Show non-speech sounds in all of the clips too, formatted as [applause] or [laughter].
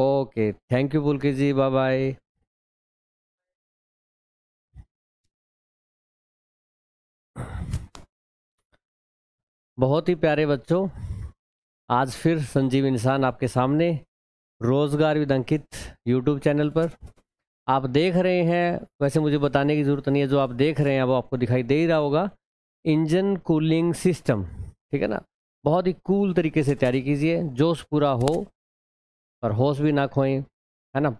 okay thank you Pulkit ji bye bye बहुत ही प्यारे बच्चों आज फिर संजीव इंसान आपके सामने रोजगार विद अंकित यूट्यूब चैनल पर आप देख रहे हैं वैसे मुझे बताने की ज़रूरत नहीं है जो आप देख रहे हैं वो आपको दिखाई दे ही रहा होगा इंजन कूलिंग सिस्टम ठीक है ना बहुत ही कूल तरीके से तैयारी कीजिए जोश पूरा हो पर होश भी ना खोएं है ना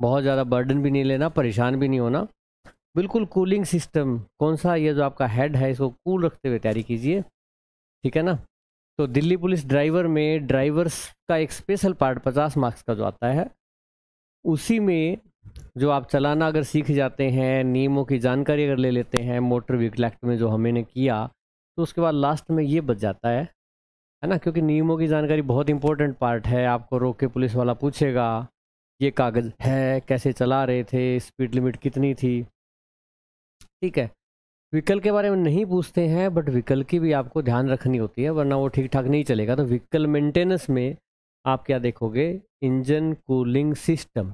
बहुत ज़्यादा बर्डन भी नहीं लेना परेशान भी नहीं होना बिल्कुल कूलिंग सिस्टम कौन सा ये जो आपका हेड है इसको कूल रखते हुए तैयारी कीजिए ठीक है ना तो दिल्ली पुलिस ड्राइवर में ड्राइवर्स का एक स्पेशल पार्ट पचास मार्क्स का जो आता है उसी में जो आप चलाना अगर सीख जाते हैं नियमों की जानकारी अगर ले लेते हैं मोटर व्हीकल एक्ट में जो हमें ने किया तो उसके बाद लास्ट में ये बच जाता है है ना क्योंकि नियमों की जानकारी बहुत इंपॉर्टेंट पार्ट है आपको रोक के पुलिस वाला पूछेगा ये कागज़ है कैसे चला रहे थे स्पीड लिमिट कितनी थी ठीक है व्हीकल के बारे में नहीं पूछते हैं बट व्हीकल की भी आपको ध्यान रखनी होती है वरना वो ठीक ठाक नहीं चलेगा तो व्हीकल मेंटेनेंस में आप क्या देखोगे इंजन कूलिंग सिस्टम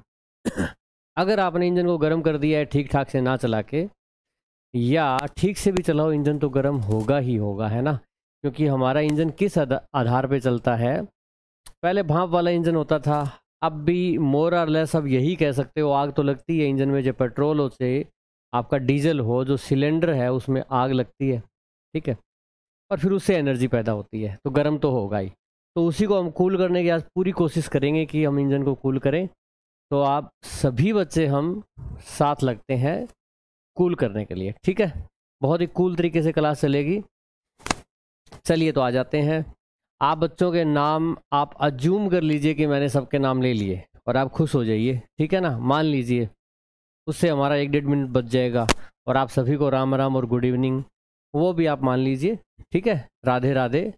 अगर आपने इंजन को गर्म कर दिया है ठीक ठाक से ना चला के या ठीक से भी चलाओ इंजन तो गर्म होगा ही होगा है ना क्योंकि हमारा इंजन किस आधार पे चलता है पहले भाप वाला इंजन होता था अब भी मोर और लेस अब यही कह सकते हो आग तो लगती है इंजन में जो पेट्रोल हो से आपका डीजल हो जो सिलेंडर है उसमें आग लगती है ठीक है और फिर उससे एनर्जी पैदा होती है तो गर्म तो होगा ही तो उसी को हम कूल करने की आज पूरी कोशिश करेंगे कि हम इंजन को कूल करें तो आप सभी बच्चे हम साथ लगते हैं कूल करने के लिए ठीक है बहुत ही कूल तरीके से क्लास चलेगी चलिए तो आ जाते हैं आप बच्चों के नाम आप अज्यूम कर लीजिए कि मैंने सबके नाम ले लिए और आप खुश हो जाइए ठीक है ना मान लीजिए उससे हमारा एक डेढ़ मिनट बच जाएगा और आप सभी को राम राम और गुड इवनिंग वो भी आप मान लीजिए ठीक है राधे राधे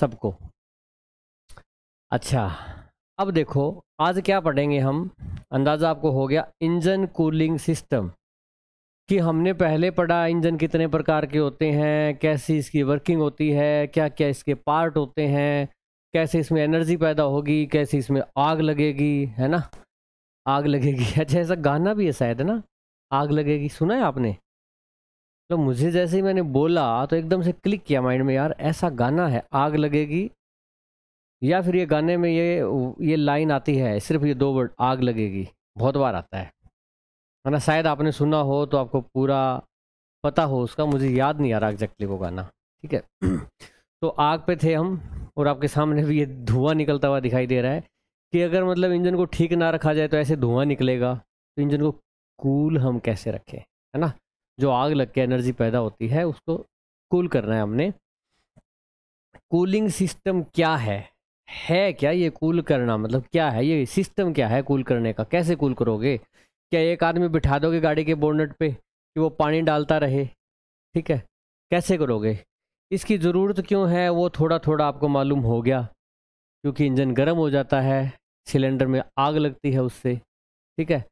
सबको अच्छा अब देखो आज क्या पढ़ेंगे हम अंदाज़ा आपको हो गया इंजन कूलिंग सिस्टम कि हमने पहले पढ़ा इंजन कितने प्रकार के होते हैं कैसी इसकी वर्किंग होती है क्या क्या इसके पार्ट होते हैं कैसे इसमें एनर्जी पैदा होगी कैसे इसमें आग लगेगी है ना आग लगेगी [laughs] अच्छा ऐसा गाना भी है शायद है ना आग लगेगी सुना है आपने तो मुझे जैसे ही मैंने बोला तो एकदम से क्लिक किया माइंड में यार ऐसा गाना है आग लगेगी या फिर ये गाने में ये ये लाइन आती है सिर्फ ये दो वर्ड आग लगेगी बहुत बार आता है वरना शायद आपने सुना हो तो आपको पूरा पता हो उसका मुझे याद नहीं आ रहा एग्जैक्टली वो गाना ठीक है [clears throat] तो आग पे थे हम और आपके सामने भी ये धुआं निकलता हुआ दिखाई दे रहा है कि अगर मतलब इंजन को ठीक ना रखा जाए तो ऐसे धुआं निकलेगा तो इंजन को कूल हम कैसे रखें है ना जो आग लग के एनर्जी पैदा होती है उसको कूल करना है हमने कूलिंग सिस्टम क्या है है क्या ये कूल करना मतलब क्या है ये सिस्टम क्या है कूल करने का कैसे कूल करोगे क्या एक आदमी बिठा दोगे गाड़ी के बोनट पे कि वो पानी डालता रहे ठीक है कैसे करोगे इसकी ज़रूरत क्यों है वो थोड़ा थोड़ा आपको मालूम हो गया क्योंकि इंजन गर्म हो जाता है सिलेंडर में आग लगती है उससे ठीक है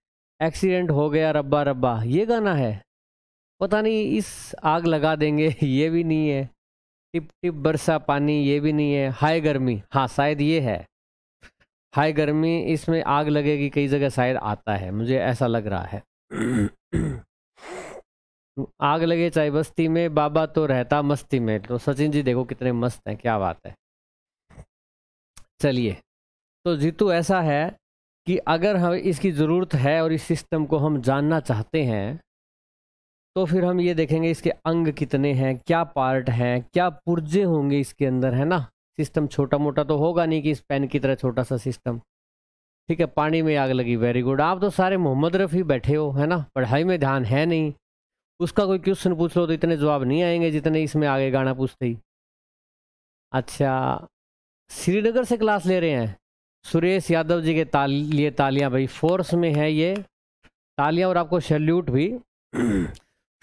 एक्सीडेंट हो गया रब्बा रब्बा ये गाना है पता नहीं इस आग लगा देंगे [laughs] ये भी नहीं है टिप टिप बरसा पानी ये भी नहीं है हाई गर्मी हाँ शायद ये है हाई गर्मी इसमें आग लगेगी कई जगह शायद आता है मुझे ऐसा लग रहा है आग लगे चाहे बस्ती में बाबा तो रहता मस्ती में तो सचिन जी देखो कितने मस्त हैं क्या बात है चलिए तो जीतू ऐसा है कि अगर हम इसकी ज़रूरत है और इस सिस्टम को हम जानना चाहते हैं तो फिर हम ये देखेंगे इसके अंग कितने हैं क्या पार्ट हैं क्या पुर्जे होंगे इसके अंदर है ना सिस्टम छोटा मोटा तो होगा नहीं कि इस पेन की तरह छोटा सा सिस्टम ठीक है पानी में आग लगी वेरी गुड आप तो सारे मोहम्मद रफ़ी बैठे हो है ना पढ़ाई में ध्यान है नहीं उसका कोई क्वेश्चन पूछ लो तो इतने जवाब नहीं आएंगे जितने इसमें आगे गाना पूछते ही अच्छा श्रीनगर से क्लास ले रहे हैं सुरेश यादव जी के ताल लिए तालियां भाई फोर्स में है ये तालियां और आपको सैल्यूट भी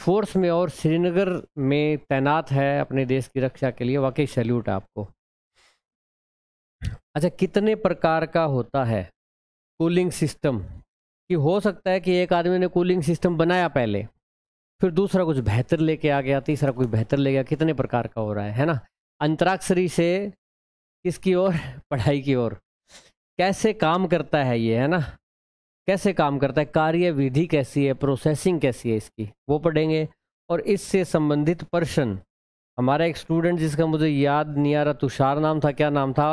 फोर्स [clears throat] में और श्रीनगर में तैनात है अपने देश की रक्षा के लिए वाकई सैल्यूट आपको अच्छा कितने प्रकार का होता है कूलिंग सिस्टम कि हो सकता है कि एक आदमी ने कूलिंग सिस्टम बनाया पहले फिर दूसरा कुछ बेहतर लेके आ गया तीसरा कुछ बेहतर ले गया कितने प्रकार का हो रहा है है ना अंतराक्षरी से किसकी ओर [laughs] पढ़ाई की ओर कैसे काम करता है ये है ना कैसे काम करता है कार्य विधि कैसी है प्रोसेसिंग कैसी है इसकी वो पढ़ेंगे और इससे संबंधित प्रश्न हमारा एक स्टूडेंट जिसका मुझे याद नहीं आ रहा तुषार नाम था क्या नाम था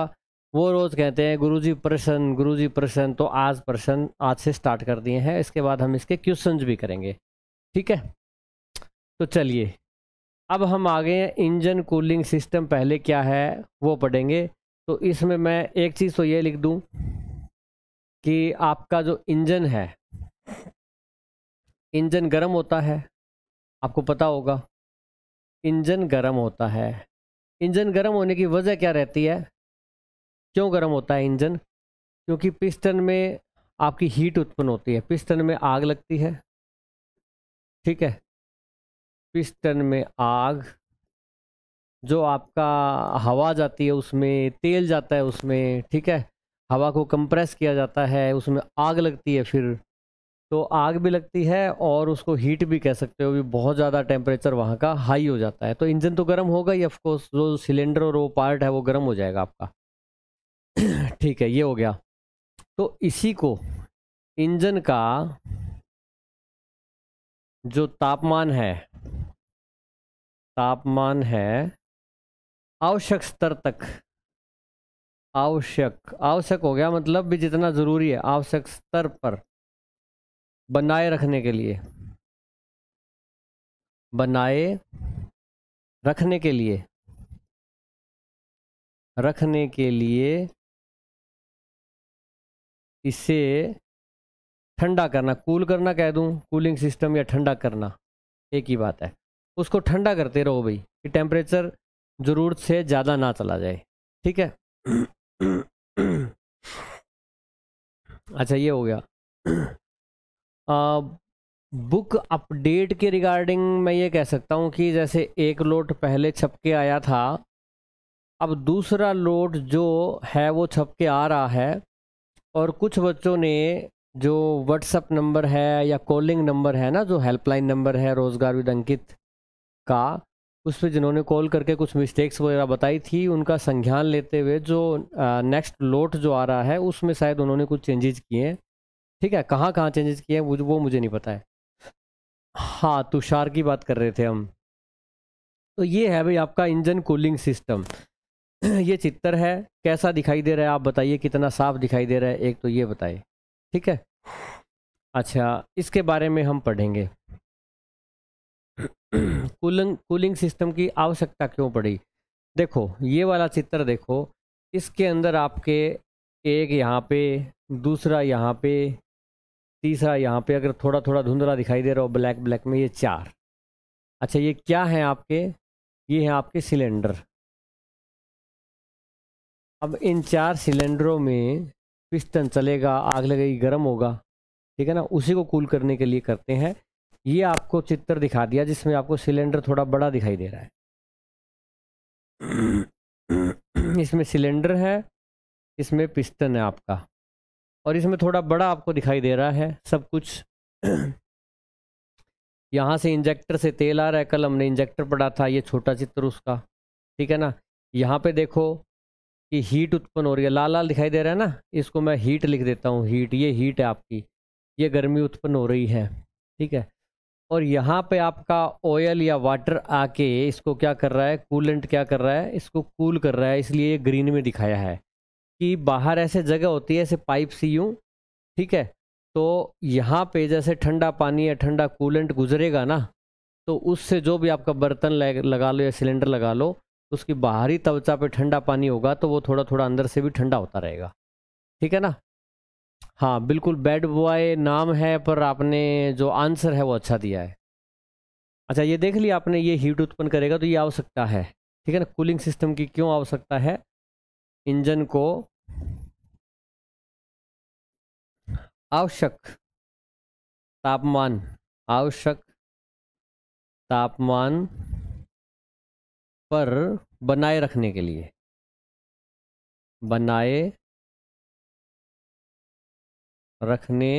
वो रोज़ कहते हैं गुरुजी प्रश्न गुरुजी प्रश्न तो आज प्रश्न आज से स्टार्ट कर दिए हैं इसके बाद हम इसके क्वेश्चन भी करेंगे ठीक है तो चलिए अब हम आ गए हैं इंजन कूलिंग सिस्टम पहले क्या है वो पढ़ेंगे तो इसमें मैं एक चीज़ तो ये लिख दूँ कि आपका जो इंजन है इंजन गर्म होता है आपको पता होगा इंजन गर्म होता है इंजन गर्म होने की वजह क्या रहती है क्यों गर्म होता है इंजन क्योंकि पिस्टन में आपकी हीट उत्पन्न होती है पिस्टन में आग लगती है ठीक है पिस्टन में आग जो आपका हवा जाती है उसमें तेल जाता है उसमें ठीक है हवा को कंप्रेस किया जाता है उसमें आग लगती है फिर तो आग भी लगती है और उसको हीट भी कह सकते हो भी बहुत ज़्यादा टेम्परेचर वहाँ का हाई हो जाता है तो इंजन तो गर्म होगा ही ऑफकोर्स जो सिलेंडर और वो पार्ट है वो गर्म हो जाएगा आपका [clears throat] ठीक है ये हो गया तो इसी को इंजन का जो तापमान है तापमान है आवश्यक स्तर तक आवश्यक आवश्यक हो गया मतलब भी जितना ज़रूरी है आवश्यक स्तर पर बनाए रखने के लिए बनाए रखने के लिए रखने के लिए इसे ठंडा करना कूल करना कह दूँ कूलिंग सिस्टम या ठंडा करना एक ही बात है उसको ठंडा करते रहो भाई कि टेम्परेचर ज़रूरत से ज़्यादा ना चला जाए ठीक है अच्छा ये हो गया आ, बुक अपडेट के रिगार्डिंग मैं ये कह सकता हूँ कि जैसे एक लोट पहले छप के आया था अब दूसरा लोट जो है वो छप के आ रहा है और कुछ बच्चों ने जो व्हाट्सअप नंबर है या कॉलिंग नंबर है ना जो हेल्पलाइन नंबर है रोज़गार विद अंकित का उस पर जिन्होंने कॉल करके कुछ मिस्टेक्स वगैरह बताई थी उनका संज्ञान लेते हुए जो नेक्स्ट लोट जो आ रहा है उसमें शायद उन्होंने कुछ चेंजेज किए हैं ठीक है कहाँ कहाँ चेंजेस किए हैं वो मुझे नहीं पता है हाँ तुषार की बात कर रहे थे हम तो ये है भाई आपका इंजन कूलिंग सिस्टम [clears throat] ये चित्तर है कैसा दिखाई दे रहा है आप बताइए कितना साफ दिखाई दे रहा है एक तो ये बताए ठीक है अच्छा इसके बारे में हम पढ़ेंगे [clears throat] कूलिंग कूलिंग सिस्टम की आवश्यकता क्यों पड़ी देखो ये वाला चित्र देखो इसके अंदर आपके एक यहाँ पे दूसरा यहाँ पे तीसरा यहाँ पे अगर थोड़ा थोड़ा धुंधला दिखाई दे रहा हो ब्लैक ब्लैक में ये चार अच्छा ये क्या है आपके ये है आपके सिलेंडर अब इन चार सिलेंडरों में पिस्टन चलेगा आग लगेगी गर्म होगा ठीक है ना उसी को कूल करने के लिए करते हैं ये आपको चित्र दिखा दिया जिसमें आपको सिलेंडर थोड़ा बड़ा दिखाई दे रहा है इसमें सिलेंडर है इसमें पिस्टन है आपका और इसमें थोड़ा बड़ा आपको दिखाई दे रहा है सब कुछ यहाँ से इंजेक्टर से तेल आ रहा है कल हमने इंजेक्टर पड़ा था ये छोटा चित्र उसका ठीक है ना यहाँ पे देखो कि हीट उत्पन्न हो रही है लाल लाल दिखाई दे रहा है ना इसको मैं हीट लिख देता हूँ हीट ये हीट है आपकी ये गर्मी उत्पन्न हो रही है ठीक है और यहाँ पे आपका ऑयल या वाटर आके इसको क्या कर रहा है कूलेंट क्या कर रहा है इसको कूल कर रहा है इसलिए ये ग्रीन में दिखाया है कि बाहर ऐसे जगह होती है ऐसे पाइप सी यूँ ठीक है तो यहाँ पे जैसे ठंडा पानी या ठंडा कूलेंट गुजरेगा ना तो उससे जो भी आपका बर्तन लगा लो या सिलेंडर लगा लो तो उसकी बाहरी त्वचा पे ठंडा पानी होगा तो वो थोड़ा थोड़ा अंदर से भी ठंडा होता रहेगा ठीक है ना हाँ बिल्कुल बैड बॉय नाम है पर आपने जो आंसर है वो अच्छा दिया है अच्छा ये देख लिया आपने ये हीट उत्पन्न करेगा तो ये आवश्यकता है ठीक है ना कूलिंग सिस्टम की क्यों आवश्यकता है इंजन को आवश्यक तापमान आवश्यक तापमान पर बनाए रखने के लिए बनाए रखने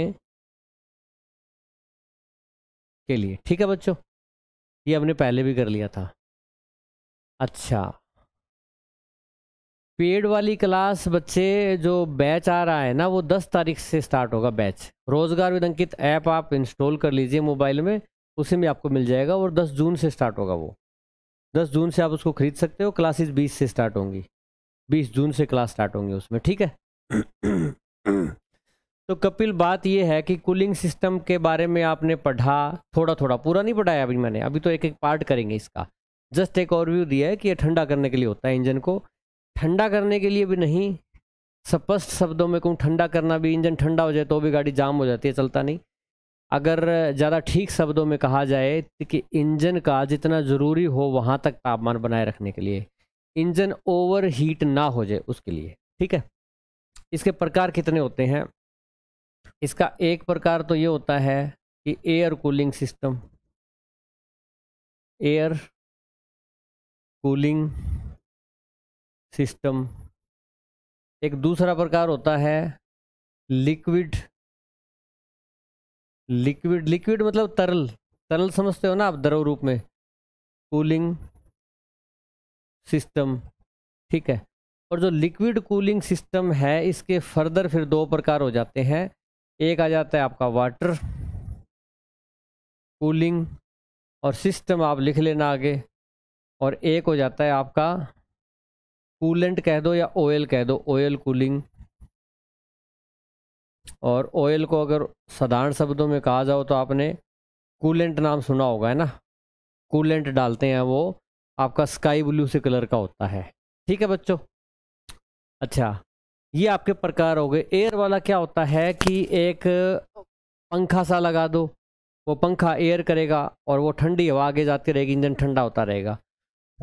के लिए ठीक है बच्चों ये हमने पहले भी कर लिया था अच्छा पेड वाली क्लास बच्चे जो बैच आ रहा है ना वो 10 तारीख से स्टार्ट होगा बैच रोजगार विदंकित ऐप आप इंस्टॉल कर लीजिए मोबाइल में उसी में आपको मिल जाएगा और 10 जून से स्टार्ट होगा वो दस जून से आप उसको खरीद सकते हो क्लासेस बीस से स्टार्ट होंगी बीस जून से क्लास स्टार्ट होंगी उसमें ठीक है तो कपिल बात यह है कि कूलिंग सिस्टम के बारे में आपने पढ़ा थोड़ा थोड़ा पूरा नहीं पढ़ाया अभी मैंने अभी तो एक एक पार्ट करेंगे इसका जस्ट एक और व्यू दिया है कि यह ठंडा करने के लिए होता है इंजन को ठंडा करने के लिए भी नहीं स्पष्ट शब्दों में कहूँ ठंडा करना भी इंजन ठंडा हो जाए तो भी गाड़ी जाम हो जाती है चलता नहीं अगर ज़्यादा ठीक शब्दों में कहा जाए कि इंजन का जितना ज़रूरी हो वहाँ तक तापमान बनाए रखने के लिए इंजन ओवर हीट ना हो जाए उसके लिए ठीक है इसके प्रकार कितने होते हैं इसका एक प्रकार तो ये होता है कि air cooling system air cooling system एक दूसरा प्रकार होता है लिक्विड लिक्विड लिक्विड मतलब तरल तरल समझते हो ना आप द्रव रूप में कूलिंग सिस्टम ठीक है और जो लिक्विड कूलिंग सिस्टम है इसके फर्दर फिर दो प्रकार हो जाते हैं एक आ जाता है आपका वाटर कूलिंग और सिस्टम आप लिख लेना आगे और एक हो जाता है आपका कूलेंट कह दो या ऑयल कह दो ऑयल कूलिंग और ऑयल को अगर साधारण शब्दों में कहा जाओ तो आपने कूलेंट नाम सुना होगा है ना कूलेंट डालते हैं वो आपका स्काई ब्लू से कलर का होता है ठीक है बच्चों अच्छा ये आपके प्रकार हो गए एयर वाला क्या होता है कि एक पंखा सा लगा दो वो पंखा एयर करेगा और वो ठंडी हवा आगे जाती रहेगी इंजन ठंडा होता रहेगा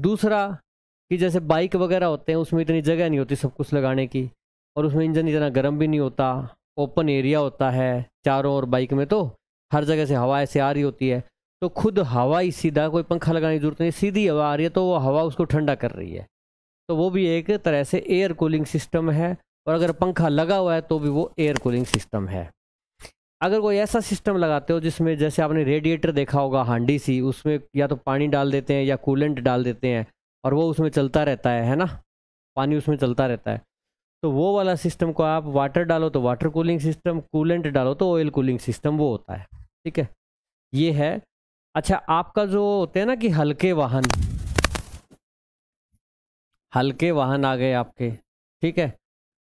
दूसरा कि जैसे बाइक वगैरह होते हैं उसमें इतनी जगह नहीं होती सब कुछ लगाने की और उसमें इंजन इतना गर्म भी नहीं होता ओपन एरिया होता है चारों ओर बाइक में तो हर जगह से हवा ऐसे आ रही होती है तो खुद हवा ही सीधा कोई पंखा लगाने की जरूरत नहीं सीधी हवा आ रही है तो वो हवा उसको ठंडा कर रही है तो वो भी एक तरह से एयर कूलिंग सिस्टम है और अगर पंखा लगा हुआ है तो भी वो एयर कूलिंग सिस्टम है अगर कोई ऐसा सिस्टम लगाते हो जिसमें जैसे आपने रेडिएटर देखा होगा हांडी सी उसमें या तो पानी डाल देते हैं या कूलेंट डाल देते हैं और वो उसमें चलता रहता है है ना पानी उसमें चलता रहता है तो वो वाला सिस्टम को आप वाटर डालो तो वाटर कूलिंग सिस्टम कूलेंट डालो तो ऑयल कूलिंग सिस्टम वो होता है ठीक है ये है अच्छा आपका जो होते हैं ना कि हल्के वाहन हल्के वाहन आ गए आपके ठीक है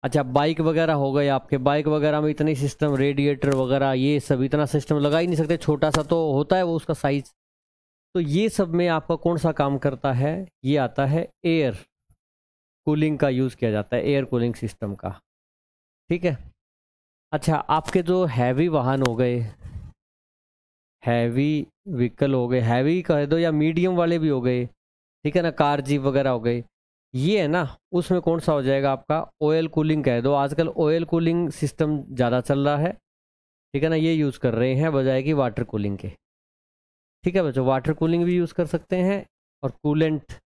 अच्छा बाइक वगैरह हो गए आपके बाइक वगैरह में इतने सिस्टम रेडिएटर वगैरह ये सब इतना सिस्टम लगा ही नहीं सकते छोटा सा तो होता है वो उसका साइज तो ये सब में आपका कौन सा काम करता है ये आता है एयर कूलिंग का यूज़ किया जाता है एयर कूलिंग सिस्टम का ठीक है अच्छा आपके जो हैवी वाहन हो गए हैवी व्हीकल हो गए हैवी कह दो या मीडियम वाले भी हो गए ठीक है ना कार जीप वगैरह हो गए ये है ना उसमें कौन सा हो जाएगा आपका ऑयल कूलिंग कह दो आजकल ऑयल कूलिंग सिस्टम ज़्यादा चल रहा है ठीक है ना ये यूज़ कर रहे हैं बजाय कि वाटर कूलिंग के ठीक है बच्चों वाटर कूलिंग भी यूज़ कर सकते हैं और कूलेंट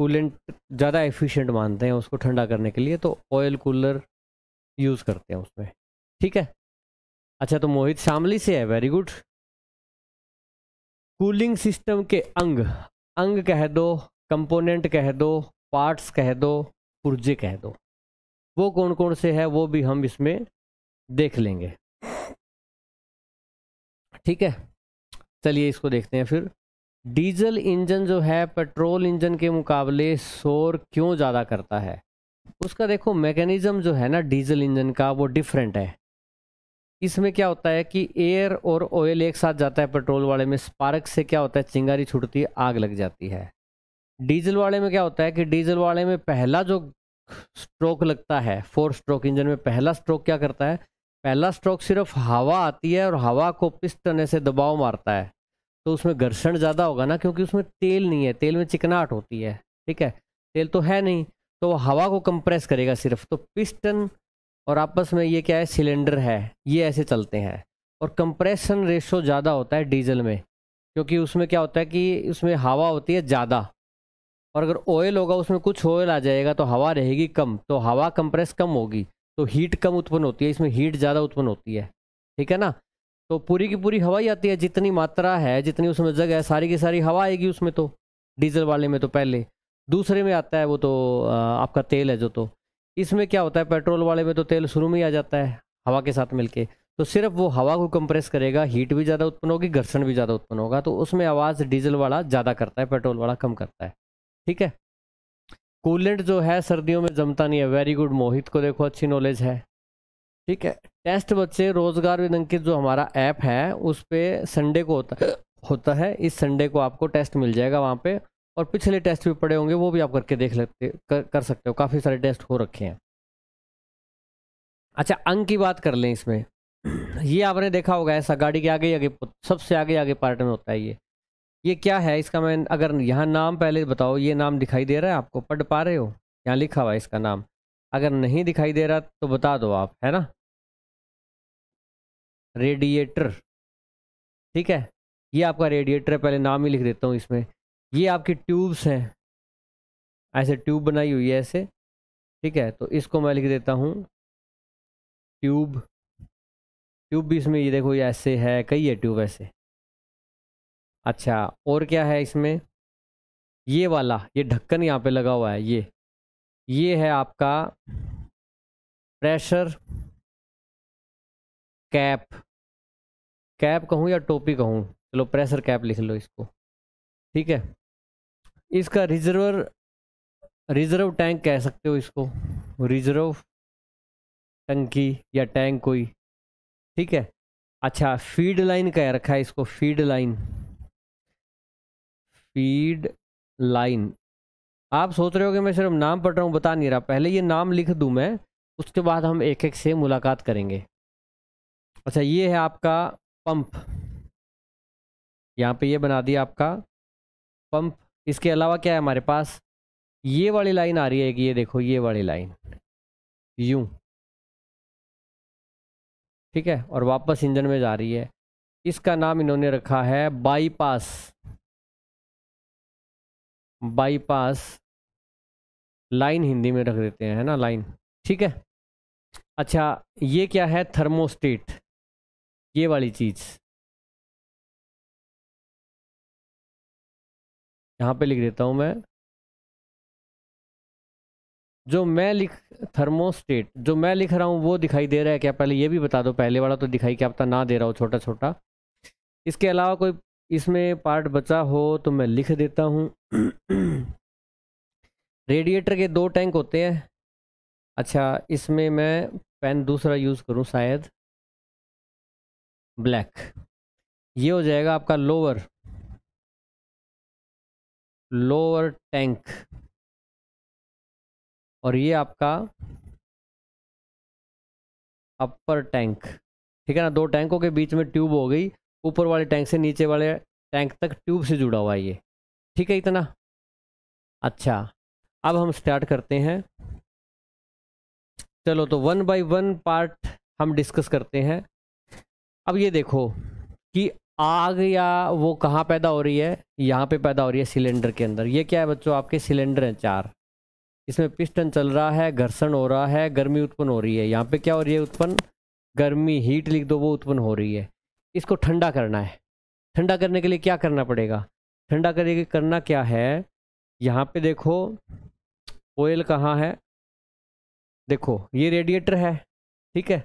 कूलेंट ज़्यादा एफिशिएंट मानते हैं उसको ठंडा करने के लिए तो ऑयल कूलर यूज़ करते हैं उसमें ठीक है अच्छा तो मोहित शामली से है वेरी गुड कूलिंग सिस्टम के अंग अंग कह दो कंपोनेंट कह दो पार्ट्स कह दो पुर्जे कह दो वो कौन कौन से है वो भी हम इसमें देख लेंगे ठीक है चलिए इसको देखते हैं फिर डीजल इंजन जो है पेट्रोल इंजन के मुकाबले शोर क्यों ज़्यादा करता है उसका देखो मैकेनिज़्म जो है ना डीजल इंजन का वो डिफरेंट है इसमें क्या होता है कि एयर और ऑयल एक साथ जाता है पेट्रोल वाले में स्पार्क से क्या होता है चिंगारी छुटती है आग लग जाती है डीजल वाले में क्या होता है कि डीजल वाले में पहला जो स्ट्रोक लगता है फोर स्ट्रोक इंजन में पहला स्ट्रोक क्या करता है पहला स्ट्रोक सिर्फ हवा आती है और हवा को पिस्टने से दबाव मारता है तो उसमें घर्षण ज़्यादा होगा ना क्योंकि उसमें तेल नहीं है तेल में चिकनाहट होती है ठीक है तेल तो है नहीं तो वो हवा को कंप्रेस करेगा सिर्फ तो पिस्टन और आपस में ये क्या है सिलेंडर है ये ऐसे चलते हैं और कंप्रेशन रेशो ज़्यादा होता है डीजल में क्योंकि उसमें क्या होता है कि उसमें हवा होती है ज़्यादा और अगर ऑयल होगा उसमें कुछ ऑयल आ जाएगा तो हवा रहेगी कम तो हवा कंप्रेस कम होगी तो हीट कम उत्पन्न होती है इसमें हीट ज़्यादा उत्पन्न होती है ठीक है ना तो पूरी की पूरी हवा ही आती है जितनी मात्रा है जितनी उसमें जगह है सारी की सारी हवा आएगी उसमें तो डीजल वाले में तो पहले दूसरे में आता है वो तो आपका तेल है जो तो इसमें क्या होता है पेट्रोल वाले में तो तेल शुरू में ही आ जाता है हवा के साथ मिलके तो सिर्फ वो हवा को कंप्रेस करेगा हीट भी ज़्यादा उत्पन्न होगी घर्षण भी ज़्यादा उत्पन्न होगा तो उसमें आवाज़ डीजल वाला ज़्यादा करता है पेट्रोल वाला कम करता है ठीक है कूलेंट जो है सर्दियों में जमता नहीं है वेरी गुड मोहित को देखो अच्छी नॉलेज है ठीक है टेस्ट बच्चे रोजगार विदंकित जो हमारा ऐप है उस पर संडे को होता होता है इस संडे को आपको टेस्ट मिल जाएगा वहाँ पे और पिछले टेस्ट भी पड़े होंगे वो भी आप करके देख लेते कर, कर सकते हो काफ़ी सारे टेस्ट हो रखे हैं अच्छा अंक की बात कर लें इसमें ये आपने देखा होगा ऐसा गाड़ी के आगे आगे सबसे आगे आगे पार्ट में होता है ये ये क्या है इसका मैं अगर यहाँ नाम पहले बताओ ये नाम दिखाई दे रहा है आपको पढ़ पा रहे हो यहाँ लिखा हुआ है इसका नाम अगर नहीं दिखाई दे रहा तो बता दो आप है ना रेडिएटर ठीक है ये आपका रेडिएटर है पहले नाम ही लिख देता हूँ इसमें ये आपकी ट्यूब्स हैं ऐसे ट्यूब बनाई हुई है ऐसे ठीक है तो इसको मैं लिख देता हूँ ट्यूब ट्यूब भी इसमें ये देखो ये ऐसे है कई है ट्यूब ऐसे अच्छा और क्या है इसमें ये वाला ये ढक्कन यहाँ पे लगा हुआ है ये ये है आपका प्रेशर कैप कैप कहूँ या टोपी कहूँ चलो प्रेशर कैप लिख लो इसको ठीक है इसका रिजर्वर रिजर्व टैंक कह सकते हो इसको रिजर्व टंकी या टैंक कोई ठीक है अच्छा फीड लाइन कह रखा है इसको फीड लाइन फीड लाइन आप सोच रहे हो कि मैं सिर्फ नाम पढ़ रहा हूँ बता नहीं रहा पहले ये नाम लिख दूँ मैं उसके बाद हम एक एक से मुलाकात करेंगे अच्छा ये है आपका पंप यहाँ पे ये बना दिया आपका पंप इसके अलावा क्या है हमारे पास ये वाली लाइन आ रही है कि ये देखो ये वाली लाइन यूं ठीक है और वापस इंजन में जा रही है इसका नाम इन्होंने रखा है बाईपास बाईपास लाइन हिंदी में रख देते हैं है ना लाइन ठीक है अच्छा ये क्या है थर्मोस्टेट ये वाली चीज़ यहाँ पे लिख देता हूँ मैं जो मैं लिख थर्मोस्टेट जो मैं लिख रहा हूँ वो दिखाई दे रहा है क्या पहले ये भी बता दो पहले वाला तो दिखाई क्या पता ना दे रहा हो छोटा छोटा इसके अलावा कोई इसमें पार्ट बचा हो तो मैं लिख देता हूँ रेडिएटर के दो टैंक होते हैं अच्छा इसमें मैं पेन दूसरा यूज़ करूँ शायद ब्लैक ये हो जाएगा आपका लोअर लोअर टैंक और ये आपका अपर टैंक ठीक है ना दो टैंकों के बीच में ट्यूब हो गई ऊपर वाले टैंक से नीचे वाले टैंक तक ट्यूब से जुड़ा हुआ है ये ठीक है इतना अच्छा अब हम स्टार्ट करते हैं चलो तो वन बाय वन पार्ट हम डिस्कस करते हैं अब ये देखो कि आग या वो कहाँ पैदा हो रही है यहाँ पे पैदा हो रही है सिलेंडर के अंदर ये क्या है बच्चों आपके सिलेंडर हैं चार इसमें पिस्टन चल रहा है घर्षण हो रहा है गर्मी उत्पन्न हो रही है यहाँ पे क्या हो रही है उत्पन्न गर्मी हीट लिख दो वो उत्पन्न हो रही है इसको ठंडा करना है ठंडा करने के लिए क्या करना पड़ेगा ठंडा करने करना क्या है यहाँ पे देखो ऑयल कहाँ है देखो ये रेडिएटर है ठीक है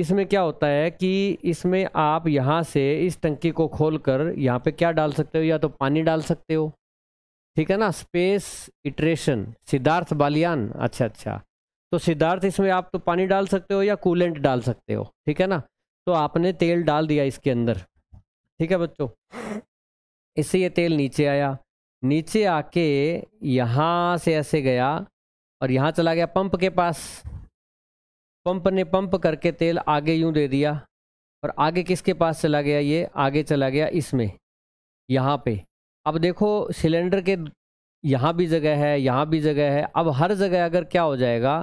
इसमें क्या होता है कि इसमें आप यहाँ से इस टंकी को खोल कर यहाँ पे क्या डाल सकते हो या तो पानी डाल सकते हो ठीक है ना स्पेस इटरेशन सिद्धार्थ बालियान अच्छा अच्छा तो सिद्धार्थ इसमें आप तो पानी डाल सकते हो या कूलेंट डाल सकते हो ठीक है ना तो आपने तेल डाल दिया इसके अंदर ठीक है बच्चों इससे ये तेल नीचे आया नीचे आके यहाँ से ऐसे गया और यहाँ चला गया पंप के पास पंप ने पंप करके तेल आगे यूं दे दिया और आगे किसके पास चला गया ये आगे चला गया इसमें यहाँ पे अब देखो सिलेंडर के यहाँ भी जगह है यहाँ भी जगह है अब हर जगह अगर क्या हो जाएगा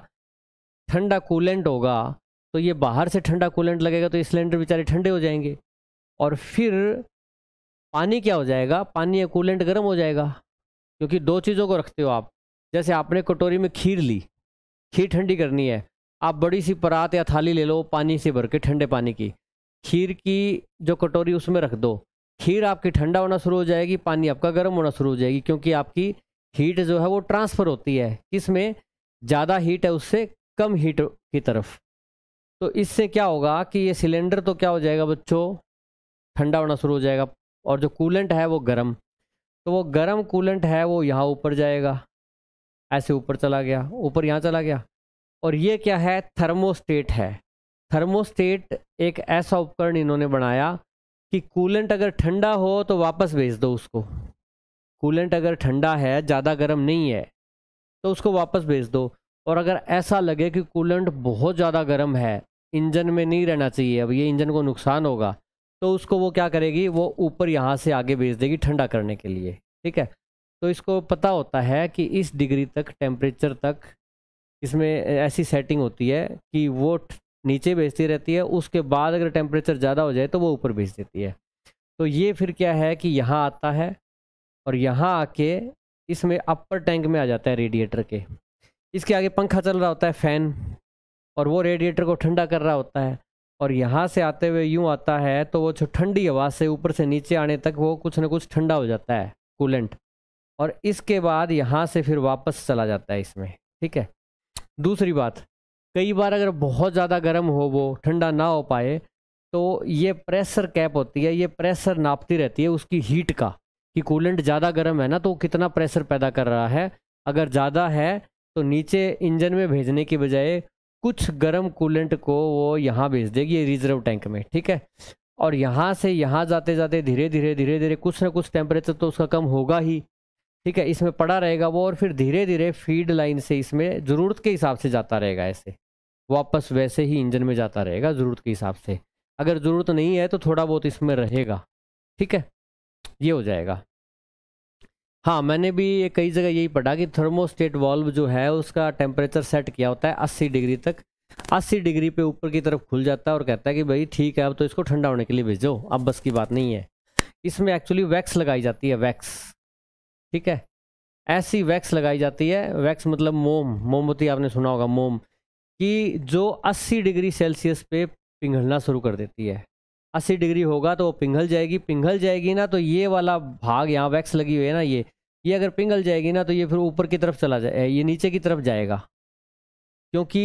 ठंडा कूलेंट होगा तो ये बाहर से ठंडा कूलेंट लगेगा तो ये सिलेंडर बेचारे ठंडे हो जाएंगे और फिर पानी क्या हो जाएगा पानी या कूलेंट गर्म हो जाएगा क्योंकि दो चीज़ों को रखते हो आप जैसे आपने कटोरी में खीर ली खीर ठंडी करनी है आप बड़ी सी परात या थाली ले लो पानी से भर के ठंडे पानी की खीर की जो कटोरी उसमें रख दो खीर आपकी ठंडा होना शुरू हो जाएगी पानी आपका गर्म होना शुरू हो जाएगी क्योंकि आपकी हीट जो है वो ट्रांसफ़र होती है किसमें ज़्यादा हीट है उससे कम हीट की तरफ तो इससे क्या होगा कि ये सिलेंडर तो क्या हो जाएगा बच्चों ठंडा होना शुरू हो जाएगा और जो कूलेंट है वो गर्म तो वो गर्म कूलेंट है वो यहाँ ऊपर जाएगा ऐसे ऊपर चला गया ऊपर यहाँ चला गया और ये क्या है थर्मोस्टेट है थर्मोस्टेट एक ऐसा उपकरण इन्होंने बनाया कि कूलेंट अगर ठंडा हो तो वापस भेज दो उसको कूलेंट अगर ठंडा है ज़्यादा गर्म नहीं है तो उसको वापस भेज दो और अगर ऐसा लगे कि कूलेंट बहुत ज़्यादा गर्म है इंजन में नहीं रहना चाहिए अब ये इंजन को नुकसान होगा तो उसको वो क्या करेगी वो ऊपर यहाँ से आगे भेज देगी ठंडा करने के लिए ठीक है तो इसको पता होता है कि इस डिग्री तक टेम्परेचर तक इसमें ऐसी सेटिंग होती है कि वो नीचे भेजती रहती है उसके बाद अगर टेम्परेचर ज़्यादा हो जाए तो वो ऊपर भेज देती है तो ये फिर क्या है कि यहाँ आता है और यहाँ आके इसमें अपर टैंक में आ जाता है रेडिएटर के इसके आगे पंखा चल रहा होता है फ़ैन और वो रेडिएटर को ठंडा कर रहा होता है और यहाँ से आते हुए यूँ आता है तो वो जो ठंडी हवा से ऊपर से नीचे आने तक वो कुछ ना कुछ ठंडा हो जाता है कूलेंट और इसके बाद यहाँ से फिर वापस चला जाता है इसमें ठीक है दूसरी बात कई बार अगर बहुत ज़्यादा गर्म हो वो ठंडा ना हो पाए तो ये प्रेशर कैप होती है ये प्रेशर नापती रहती है उसकी हीट का कि कूलेंट ज़्यादा गर्म है ना तो कितना प्रेशर पैदा कर रहा है अगर ज़्यादा है तो नीचे इंजन में भेजने के बजाय कुछ गर्म कूलेंट को वो यहाँ भेज देगी रिजर्व टैंक में ठीक है और यहाँ से यहाँ जाते जाते धीरे धीरे धीरे धीरे कुछ ना कुछ टेम्परेचर तो उसका कम होगा ही ठीक है इसमें पड़ा रहेगा वो और फिर धीरे धीरे फीड लाइन से इसमें ज़रूरत के हिसाब से जाता रहेगा ऐसे वापस वैसे ही इंजन में जाता रहेगा ज़रूरत के हिसाब से अगर ज़रूरत नहीं है तो थोड़ा बहुत इसमें रहेगा ठीक है ये हो जाएगा हाँ मैंने भी ये कई जगह यही पढ़ा कि थर्मोस्टेट वॉल्व जो है उसका टेम्परेचर सेट किया होता है अस्सी डिग्री तक 80 डिग्री पे ऊपर की तरफ खुल जाता है और कहता है कि भाई ठीक है अब तो इसको ठंडा होने के लिए भेजो अब बस की बात नहीं है इसमें एक्चुअली वैक्स लगाई जाती है वैक्स ठीक है ऐसी वैक्स लगाई जाती है वैक्स मतलब मोम मोमबत्ती आपने सुना होगा मोम कि जो 80 डिग्री सेल्सियस पे पिघलना शुरू कर देती है 80 डिग्री होगा तो वो पिघल जाएगी पिघल जाएगी ना तो ये वाला भाग यहाँ वैक्स लगी हुई है ना ये ये अगर पिघल जाएगी ना तो ये फिर ऊपर की तरफ चला जाए ये नीचे की तरफ जाएगा क्योंकि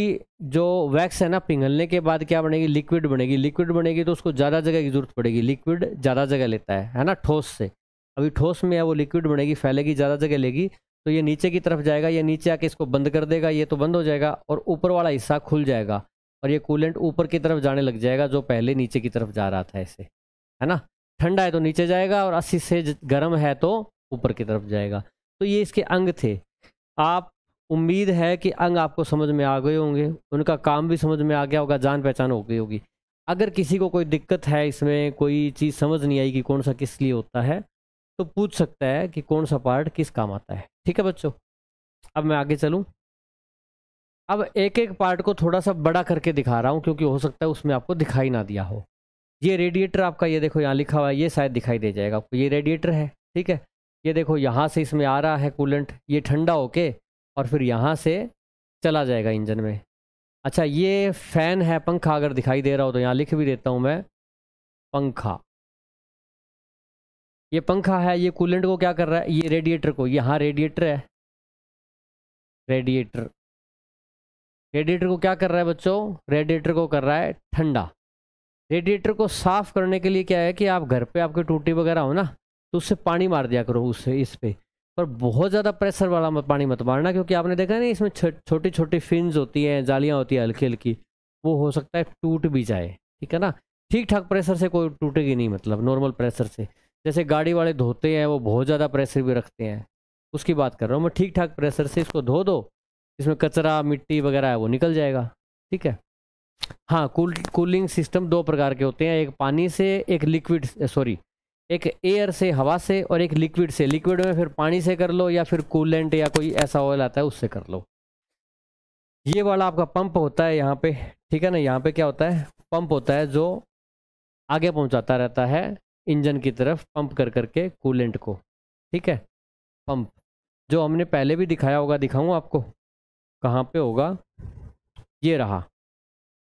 जो वैक्स है ना पिघलने के बाद क्या बनेगी लिक्विड बनेगी लिक्विड बनेगी तो उसको ज़्यादा जगह की जरूरत पड़ेगी लिक्विड ज़्यादा जगह लेता है है ना ठोस से अभी ठोस में है वो लिक्विड बनेगी फैलेगी ज़्यादा जगह लेगी तो ये नीचे की तरफ जाएगा ये नीचे आके इसको बंद कर देगा ये तो बंद हो जाएगा और ऊपर वाला हिस्सा खुल जाएगा और ये कूलेंट ऊपर की तरफ जाने लग जाएगा जो पहले नीचे की तरफ जा रहा था ऐसे है ना ठंडा है तो नीचे जाएगा और अस्सी से गर्म है तो ऊपर की तरफ जाएगा तो ये इसके अंग थे आप उम्मीद है कि अंग आपको समझ में आ गए होंगे उनका काम भी समझ में आ गया होगा जान पहचान हो गई होगी अगर किसी को कोई दिक्कत है इसमें कोई चीज़ समझ नहीं आई कि कौन सा किस लिए होता है तो पूछ सकता है कि कौन सा पार्ट किस काम आता है ठीक है बच्चों अब मैं आगे चलूँ अब एक एक पार्ट को थोड़ा सा बड़ा करके दिखा रहा हूँ क्योंकि हो सकता है उसमें आपको दिखाई ना दिया हो ये रेडिएटर आपका ये देखो यहाँ लिखा हुआ है ये शायद दिखाई दे जाएगा आपको ये रेडिएटर है ठीक है ये देखो यहाँ से इसमें आ रहा है कूलेंट ये ठंडा होके और फिर यहाँ से चला जाएगा इंजन में अच्छा ये फ़ैन है पंखा अगर दिखाई दे रहा हो तो यहाँ लिख भी देता हूँ मैं पंखा ये पंखा है ये कूलेंट को क्या कर रहा है ये रेडिएटर को यहाँ रेडिएटर है रेडिएटर रेडिएटर को क्या कर रहा है बच्चों रेडिएटर को कर रहा है ठंडा रेडिएटर को साफ करने के लिए क्या है कि आप घर पे आपके टूटी वगैरह हो ना तो उससे पानी मार दिया करो उससे इस पर पर बहुत ज़्यादा प्रेशर वाला मत पानी मत मारना क्योंकि आपने देखा नहीं इसमें छोटी छोटी फिन्स होती हैं जालियाँ होती हैं हल्की हल्की वो हो सकता है टूट भी जाए ठीक है ना ठीक ठाक प्रेशर से कोई टूटेगी नहीं मतलब नॉर्मल प्रेशर से जैसे गाड़ी वाले धोते हैं वो बहुत ज़्यादा प्रेशर भी रखते हैं उसकी बात कर रहा हूँ मैं ठीक ठाक प्रेशर से इसको धो दो इसमें कचरा मिट्टी वगैरह है वो निकल जाएगा ठीक है हाँ कूल कूलिंग सिस्टम दो प्रकार के होते हैं एक पानी से एक लिक्विड सॉरी एक एयर से हवा से और एक लिक्विड से लिक्विड में फिर पानी से कर लो या फिर कूलेंट या कोई ऐसा ऑयल आता है उससे कर लो ये वाला आपका पंप होता है यहाँ पे ठीक है ना यहाँ पे क्या होता है पंप होता है जो आगे पहुँचाता रहता है इंजन की तरफ पंप कर करके कूलेंट को ठीक है पंप जो हमने पहले भी दिखाया होगा दिखाऊँ आपको कहाँ पे होगा ये रहा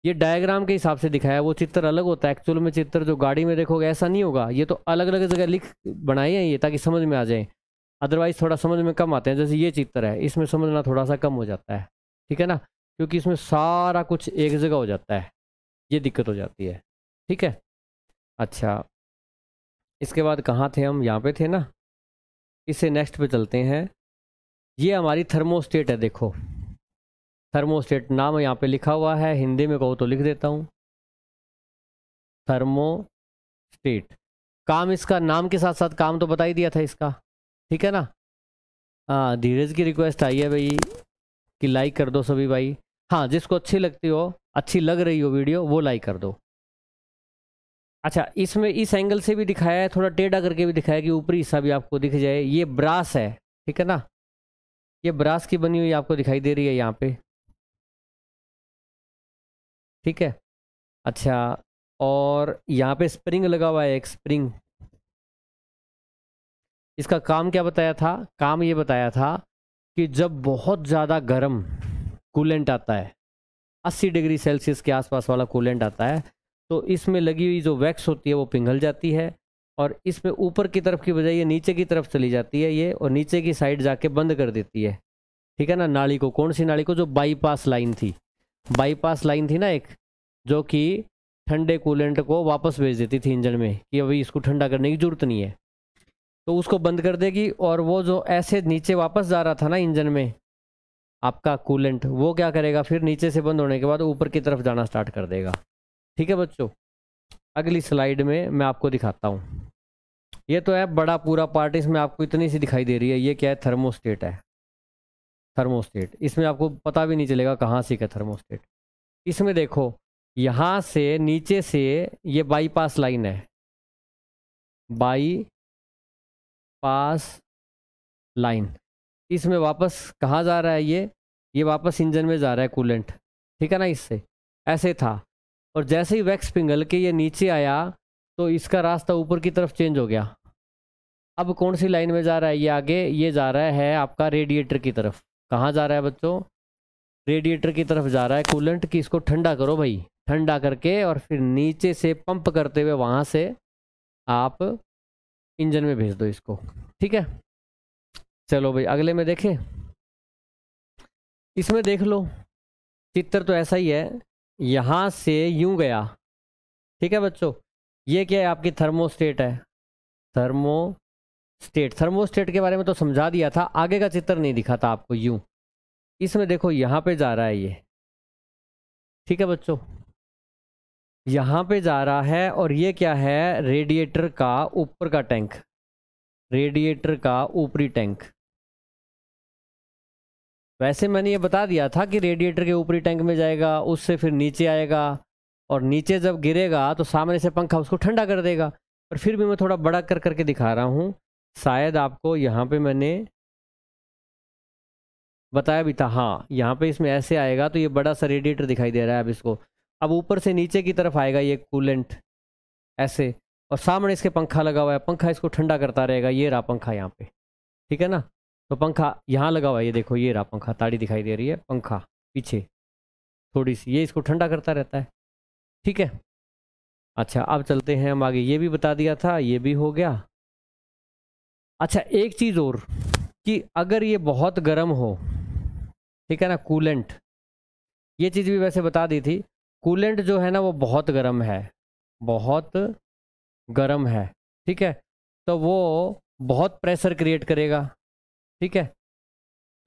ये डायग्राम के हिसाब से दिखाया वो चित्र अलग होता है एक्चुअल में चित्र जो गाड़ी में देखोगे ऐसा नहीं होगा ये तो अलग अलग जगह लिख बनाए हैं ये ताकि समझ में आ जाए अदरवाइज थोड़ा समझ में कम आते हैं जैसे ये चित्र है इसमें समझना थोड़ा सा कम हो जाता है ठीक है ना क्योंकि इसमें सारा कुछ एक जगह हो जाता है ये दिक्कत हो जाती है ठीक है अच्छा इसके बाद कहाँ थे हम यहाँ पे थे ना इसे नेक्स्ट पे चलते हैं ये हमारी थर्मोस्टेट है देखो थर्मोस्टेट नाम यहाँ पे लिखा हुआ है हिंदी में कहो तो लिख देता हूँ थर्मोस्टेट काम इसका नाम के साथ साथ काम तो बता ही दिया था इसका ठीक है ना हाँ धीरज की रिक्वेस्ट आई है भाई कि लाइक कर दो सभी भाई हाँ जिसको अच्छी लगती हो अच्छी लग रही हो वीडियो वो लाइक कर दो अच्छा इसमें इस एंगल से भी दिखाया है थोड़ा टेढ़ा करके भी दिखाया कि ऊपरी हिस्सा भी आपको दिख जाए ये ब्रास है ठीक है ना ये ब्रास की बनी हुई आपको दिखाई दे रही है यहाँ पे ठीक है अच्छा और यहाँ पे स्प्रिंग लगा हुआ है एक स्प्रिंग इसका काम क्या बताया था काम ये बताया था कि जब बहुत ज़्यादा गर्म कूलेंट आता है 80 डिग्री सेल्सियस के आसपास वाला कूलेंट आता है तो इसमें लगी हुई जो वैक्स होती है वो पिघल जाती है और इसमें ऊपर की तरफ की बजाय ये नीचे की तरफ चली जाती है ये और नीचे की साइड जाके बंद कर देती है ठीक है ना नाली को कौन सी नाली को जो बाईपास लाइन थी बाईपास लाइन थी ना एक जो कि ठंडे कूलेंट को वापस भेज देती थी इंजन में कि अभी इसको ठंडा करने की ज़रूरत नहीं है तो उसको बंद कर देगी और वो जो ऐसे नीचे वापस जा रहा था ना इंजन में आपका कूलेंट वो क्या करेगा फिर नीचे से बंद होने के बाद ऊपर की तरफ जाना स्टार्ट कर देगा ठीक है बच्चों अगली स्लाइड में मैं आपको दिखाता हूँ ये तो है बड़ा पूरा पार्ट इसमें आपको इतनी सी दिखाई दे रही है ये क्या है थर्मोस्टेट है थर्मोस्टेट इसमें आपको पता भी नहीं चलेगा कहाँ से क्या थर्मोस्टेट इसमें देखो यहाँ से नीचे से ये बाईपास लाइन है बाई पास लाइन इसमें वापस कहाँ जा रहा है ये ये वापस इंजन में जा रहा है कूलेंट ठीक है ना इससे ऐसे था और जैसे ही वैक्स पिंगल के ये नीचे आया तो इसका रास्ता ऊपर की तरफ चेंज हो गया अब कौन सी लाइन में जा रहा है ये आगे ये जा रहा है आपका रेडिएटर की तरफ कहाँ जा रहा है बच्चों रेडिएटर की तरफ जा रहा है कूलेंट कि इसको ठंडा करो भाई ठंडा करके और फिर नीचे से पंप करते हुए वहाँ से आप इंजन में भेज दो इसको ठीक है चलो भाई अगले में देखें इसमें देख लो चित्र तो ऐसा ही है यहाँ से यूं गया ठीक है बच्चों ये क्या है आपकी थर्मोस्टेट है थर्मो स्टेट थर्मोस्टेट के बारे में तो समझा दिया था आगे का चित्र नहीं दिखा था आपको यूं इसमें देखो यहाँ पे जा रहा है ये ठीक है बच्चों यहाँ पे जा रहा है और ये क्या है रेडिएटर का ऊपर का टैंक रेडिएटर का ऊपरी टैंक वैसे मैंने ये बता दिया था कि रेडिएटर के ऊपरी टैंक में जाएगा उससे फिर नीचे आएगा और नीचे जब गिरेगा तो सामने से पंखा उसको ठंडा कर देगा पर फिर भी मैं थोड़ा बड़ा कर करके दिखा रहा हूँ शायद आपको यहाँ पे मैंने बताया भी था हाँ यहाँ पे इसमें ऐसे आएगा तो ये बड़ा सा रेडिएटर दिखाई दे रहा है अब इसको अब ऊपर से नीचे की तरफ आएगा ये कूलेंट ऐसे और सामने इसके पंखा लगा हुआ है पंखा इसको ठंडा करता रहेगा ये रहा पंखा यहाँ पे ठीक है ना तो पंखा यहाँ लगा हुआ है ये देखो ये रहा पंखा ताड़ी दिखाई दे रही है पंखा पीछे थोड़ी सी ये इसको ठंडा करता रहता है ठीक है अच्छा अब चलते हैं हम आगे ये भी बता दिया था ये भी हो गया अच्छा एक चीज़ और कि अगर ये बहुत गर्म हो ठीक है ना कूलेंट ये चीज़ भी वैसे बता दी थी कूलेंट जो है ना वो बहुत गर्म है बहुत गर्म है ठीक है तो वो बहुत प्रेशर क्रिएट करेगा ठीक है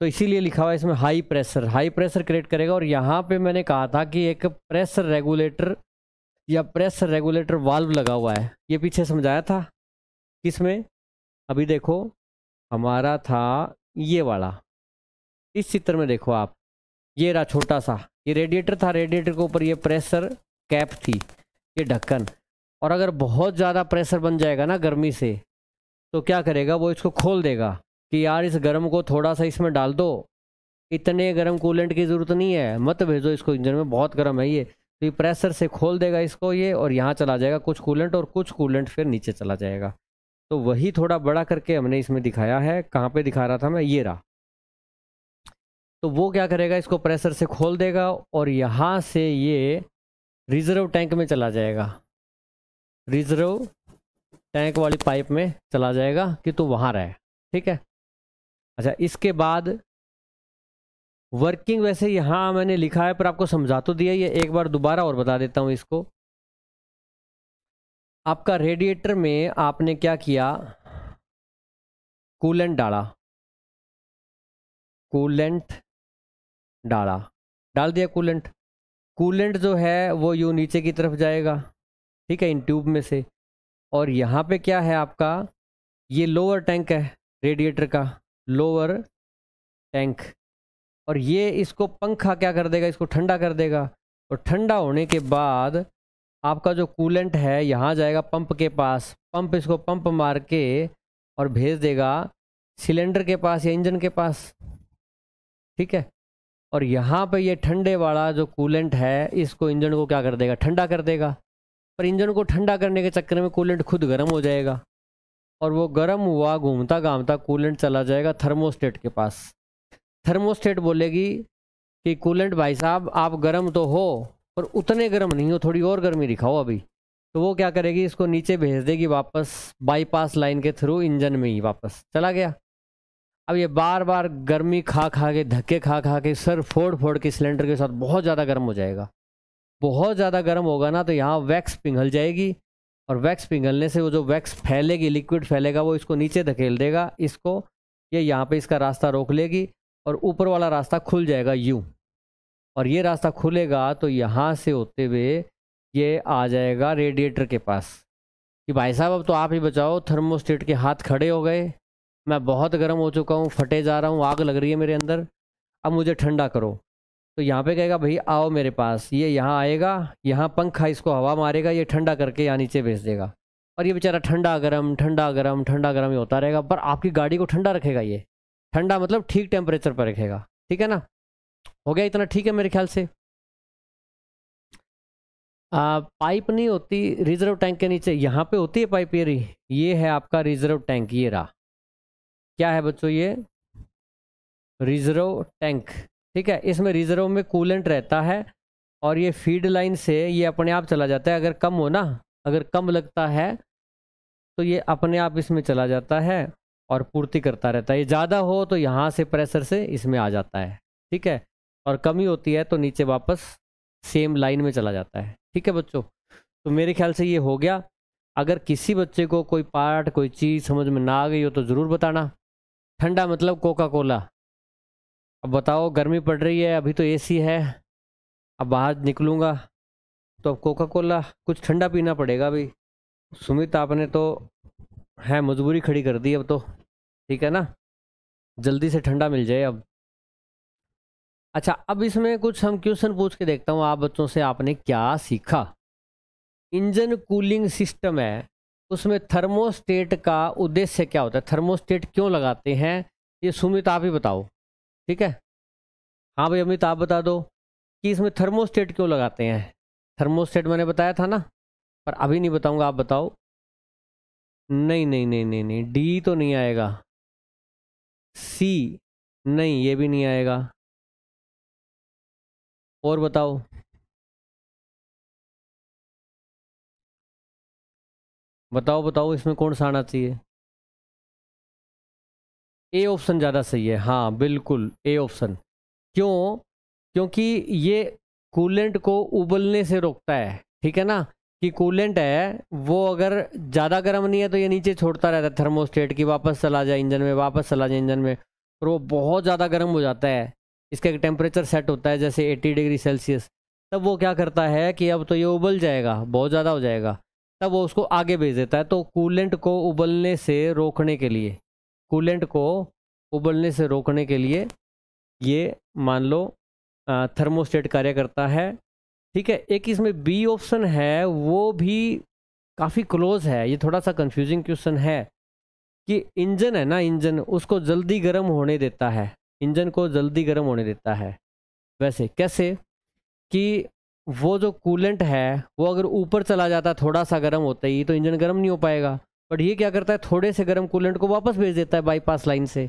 तो इसीलिए लिखा हुआ है इसमें high pressure high pressure create करेगा और यहाँ पे मैंने कहा था कि एक प्रेशर रेगुलेटर या प्रेशर रेगुलेटर वाल्व लगा हुआ है ये पीछे समझाया था किसमें अभी देखो हमारा था ये वाला इस चित्र में देखो आप ये रहा छोटा सा ये रेडिएटर था रेडिएटर के ऊपर ये प्रेशर कैप थी ये ढक्कन और अगर बहुत ज़्यादा प्रेशर बन जाएगा ना गर्मी से तो क्या करेगा वो इसको खोल देगा कि यार इस गर्म को थोड़ा सा इसमें डाल दो इतने गर्म कूलेंट की ज़रूरत नहीं है मत भेजो इसको इंजन में बहुत गर्म है ये तो ये प्रेसर से खोल देगा इसको ये और यहाँ चला जाएगा कुछ कूलेंट और कुछ कूलेंट फिर नीचे चला जाएगा तो वही थोड़ा बड़ा करके हमने इसमें दिखाया है कहाँ पर दिखा रहा था मैं ये रहा तो वो क्या करेगा इसको प्रेसर से खोल देगा और यहाँ से ये रिजर्व टैंक में चला जाएगा रिजर्व टैंक वाली पाइप में चला जाएगा कि तू वहाँ रहे ठीक है अच्छा इसके बाद वर्किंग वैसे यहाँ मैंने लिखा है पर आपको समझा तो दिया ये एक बार दोबारा और बता देता हूँ इसको आपका रेडिएटर में आपने क्या किया कूलेंट डाला कूलेंट डाला डाल दिया कूलेंट कूलेंट जो है वो यूँ नीचे की तरफ जाएगा ठीक है इन ट्यूब में से और यहाँ पे क्या है आपका ये लोअर टैंक है रेडिएटर का लोअर टैंक और ये इसको पंखा क्या कर देगा इसको ठंडा कर देगा और तो ठंडा होने के बाद आपका जो कूलेंट है यहाँ जाएगा पंप के पास पंप इसको पंप मार के और भेज देगा सिलेंडर के पास या इंजन के पास ठीक है और यहाँ पे ये ठंडे वाला जो कूलेंट है इसको इंजन को क्या कर देगा ठंडा कर देगा पर इंजन को ठंडा करने के चक्कर में कूलेंट खुद गर्म हो जाएगा और वो गर्म हुआ घूमता घामता कूलेंट चला जाएगा थर्मोस्टेट के पास थर्मोस्टेट बोलेगी कि कूलेंट भाई साहब आप गर्म तो हो पर उतने गर्म नहीं हो थोड़ी और गर्मी दिखाओ अभी तो वो क्या करेगी इसको नीचे भेज देगी वापस बाईपास लाइन के थ्रू इंजन में ही वापस चला गया अब ये बार बार गर्मी खा खा के धक्के खा खा के सर फोड़ फोड़ के सिलेंडर के साथ बहुत ज़्यादा गर्म हो जाएगा बहुत ज़्यादा गर्म होगा ना तो यहाँ वैक्स पिघल जाएगी और वैक्स पिघलने से वो जो वैक्स फैलेगी लिक्विड फैलेगा वो इसको नीचे धकेल देगा इसको ये यह यहाँ पे इसका रास्ता रोक लेगी और ऊपर वाला रास्ता खुल जाएगा यूँ और ये रास्ता खुलेगा तो यहाँ से होते हुए ये आ जाएगा रेडिएटर के पास कि भाई साहब अब तो आप ही बचाओ थर्मोस्टेट के हाथ खड़े हो गए मैं बहुत गर्म हो चुका हूँ फटे जा रहा हूँ आग लग रही है मेरे अंदर अब मुझे ठंडा करो तो यहाँ पे कहेगा भाई आओ मेरे पास ये यहाँ आएगा यहाँ पंखा इसको हवा मारेगा ये ठंडा करके यहाँ नीचे भेज देगा और ये बेचारा ठंडा गर्म ठंडा गर्म ठंडा गर्म ही होता रहेगा पर आपकी गाड़ी को ठंडा रखेगा ये ठंडा मतलब ठीक टेम्परेचर पर रखेगा ठीक है ना हो गया इतना ठीक है मेरे ख्याल से आ, पाइप नहीं होती रिजर्व टैंक के नीचे यहाँ पे होती है पाइप ये रही ये है आपका रिजर्व टैंक ये रहा क्या है बच्चों ये रिजर्व टैंक ठीक है इसमें रिजर्व में कूलेंट रहता है और ये फीड लाइन से ये अपने आप चला जाता है अगर कम हो ना अगर कम लगता है तो ये अपने आप इसमें चला जाता है और पूर्ति करता रहता है ये ज़्यादा हो तो यहाँ से प्रेशर से इसमें आ जाता है ठीक है और कमी होती है तो नीचे वापस सेम लाइन में चला जाता है ठीक है बच्चों तो मेरे ख्याल से ये हो गया अगर किसी बच्चे को कोई पार्ट कोई चीज़ समझ में ना आ गई हो तो ज़रूर बताना ठंडा मतलब कोका कोला अब बताओ गर्मी पड़ रही है अभी तो एसी है अब बाहर निकलूँगा तो अब कोका कोला कुछ ठंडा पीना पड़ेगा अभी सुमित आपने तो है मजबूरी खड़ी कर दी अब तो ठीक है ना जल्दी से ठंडा मिल जाए अब अच्छा अब इसमें कुछ हम क्वेश्चन पूछ के देखता हूँ आप बच्चों से आपने क्या सीखा इंजन कूलिंग सिस्टम है उसमें थर्मोस्टेट का उद्देश्य क्या होता है थर्मोस्टेट क्यों लगाते हैं ये सुमित आप ही बताओ ठीक है हाँ भाई अमित आप बता दो कि इसमें थर्मोस्टेट क्यों लगाते हैं थर्मोस्टेट मैंने बताया था ना पर अभी नहीं बताऊंगा आप बताओ नहीं नहीं नहीं नहीं नहीं डी तो नहीं आएगा सी नहीं ये भी नहीं आएगा और बताओ बताओ बताओ इसमें कौन सा आना चाहिए ए ऑप्शन ज़्यादा सही है हाँ बिल्कुल ए ऑप्शन क्यों क्योंकि ये कूलेंट को उबलने से रोकता है ठीक है ना कि कूलेंट है वो अगर ज़्यादा गर्म नहीं है तो ये नीचे छोड़ता रहता है थर्मोस्टेट की वापस चला जाए इंजन में वापस चला जाए इंजन में और वो बहुत ज़्यादा गर्म हो जाता है इसका एक टेम्परेचर सेट होता है जैसे 80 डिग्री सेल्सियस तब वो क्या करता है कि अब तो ये उबल जाएगा बहुत ज़्यादा हो जाएगा तब वो उसको आगे भेज देता है तो कूलेंट को उबलने से रोकने के लिए कूलेंट को उबलने से रोकने के लिए ये मान लो थर्मोस्टेट कार्य करता है ठीक है एक इसमें बी ऑप्शन है वो भी काफ़ी क्लोज है ये थोड़ा सा कंफ्यूजिंग क्वेश्चन है कि इंजन है ना इंजन उसको जल्दी गर्म होने देता है इंजन को जल्दी गर्म होने देता है वैसे कैसे कि वो जो कूलेंट है वो अगर ऊपर चला जाता थोड़ा सा गर्म होता ही तो इंजन गर्म नहीं हो पाएगा बट ये क्या करता है थोड़े से गर्म कूलेंट को वापस भेज देता है बाईपास लाइन से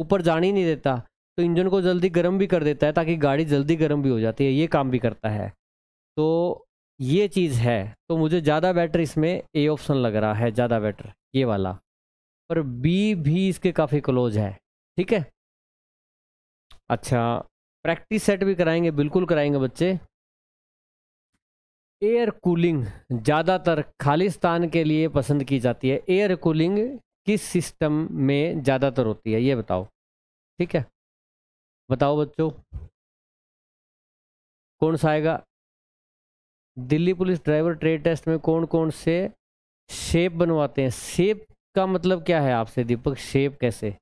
ऊपर जान ही नहीं देता तो इंजन को जल्दी गर्म भी कर देता है ताकि गाड़ी जल्दी गर्म भी हो जाती है ये काम भी करता है तो ये चीज़ है तो मुझे ज़्यादा बेटर इसमें ए ऑप्शन लग रहा है ज़्यादा बेटर ये वाला पर बी भी इसके काफ़ी क्लोज है ठीक है अच्छा प्रैक्टिस सेट भी कराएंगे बिल्कुल कराएंगे बच्चे एयर कूलिंग ज़्यादातर खालिस्तान के लिए पसंद की जाती है एयर कूलिंग किस सिस्टम में ज़्यादातर होती है ये बताओ ठीक है बताओ बच्चों कौन सा आएगा Delhi police driver trade test में कौन कौन से शेप बनवाते हैं शेप का मतलब क्या है आपसे दीपक शेप कैसे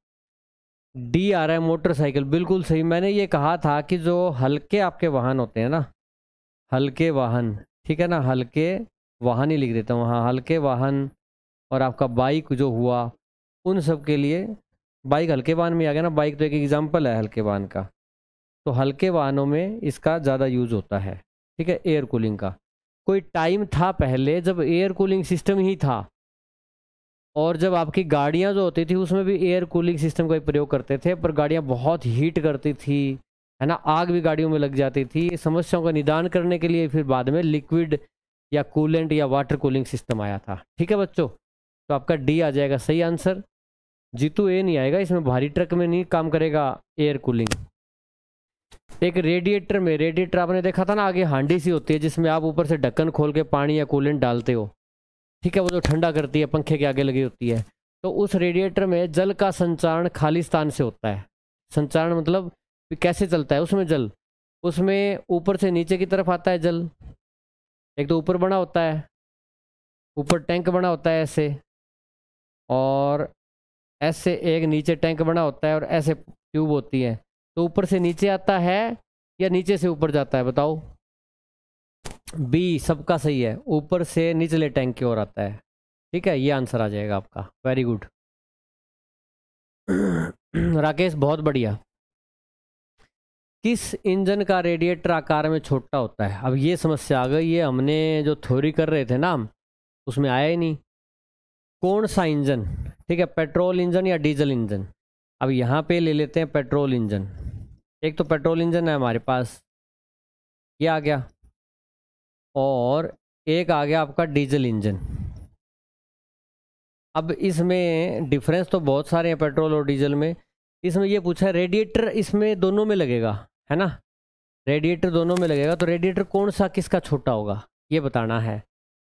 डी आर रहा मोटरसाइकिल बिल्कुल सही मैंने ये कहा था कि जो हल्के आपके वाहन होते हैं ना हल्के वाहन ठीक है ना हल्के वाहन ही लिख देता हूँ हाँ हल्के वाहन और आपका बाइक जो हुआ उन सब के लिए बाइक हल्के वाहन में आ गया ना बाइक तो एक एग्जाम्पल है हल्के वाहन का तो हल्के वाहनों में इसका ज़्यादा यूज होता है ठीक है एयर कूलिंग का कोई टाइम था पहले जब एयर कूलिंग सिस्टम ही था और जब आपकी गाड़ियाँ जो होती थी उसमें भी एयर कूलिंग सिस्टम का प्रयोग करते थे पर गाड़ियाँ बहुत हीट करती थी है ना आग भी गाड़ियों में लग जाती थी ये समस्याओं का निदान करने के लिए फिर बाद में लिक्विड या कूलेंट या वाटर कूलिंग सिस्टम आया था ठीक है बच्चों तो आपका डी आ जाएगा सही आंसर जीतू ए नहीं आएगा इसमें भारी ट्रक में नहीं काम करेगा एयर कूलिंग एक रेडिएटर में रेडिएटर आपने देखा था ना आगे हांडी सी होती है जिसमें आप ऊपर से ढक्कन खोल के पानी या कूलेंट डालते हो ठीक है वो जो ठंडा करती है पंखे के आगे लगी होती है तो उस रेडिएटर में जल का संचारण खाली स्थान से होता है संचारण मतलब कैसे चलता है उसमें जल उसमें ऊपर से नीचे की तरफ आता है जल एक तो ऊपर बना होता है ऊपर टैंक बना होता है ऐसे और ऐसे एक नीचे टैंक बना होता है और ऐसे ट्यूब होती है तो ऊपर से नीचे आता है या नीचे से ऊपर जाता है बताओ बी सबका सही है ऊपर से निचले टैंक की ओर आता है ठीक है ये आंसर आ जाएगा आपका वेरी गुड [clears throat] राकेश बहुत बढ़िया किस इंजन का रेडिएटर आकार में छोटा होता है अब ये समस्या आ गई ये हमने जो थ्योरी कर रहे थे ना हम उसमें आया ही नहीं कौन सा इंजन ठीक है पेट्रोल इंजन या डीजल इंजन अब यहाँ पे ले लेते हैं पेट्रोल इंजन एक तो पेट्रोल इंजन है हमारे पास ये आ गया और एक आ गया आपका डीजल इंजन अब इसमें डिफरेंस तो बहुत सारे हैं पेट्रोल और डीजल में इसमें ये पूछा है रेडिएटर इसमें दोनों में लगेगा है ना रेडिएटर दोनों में लगेगा तो रेडिएटर कौन सा किसका छोटा होगा ये बताना है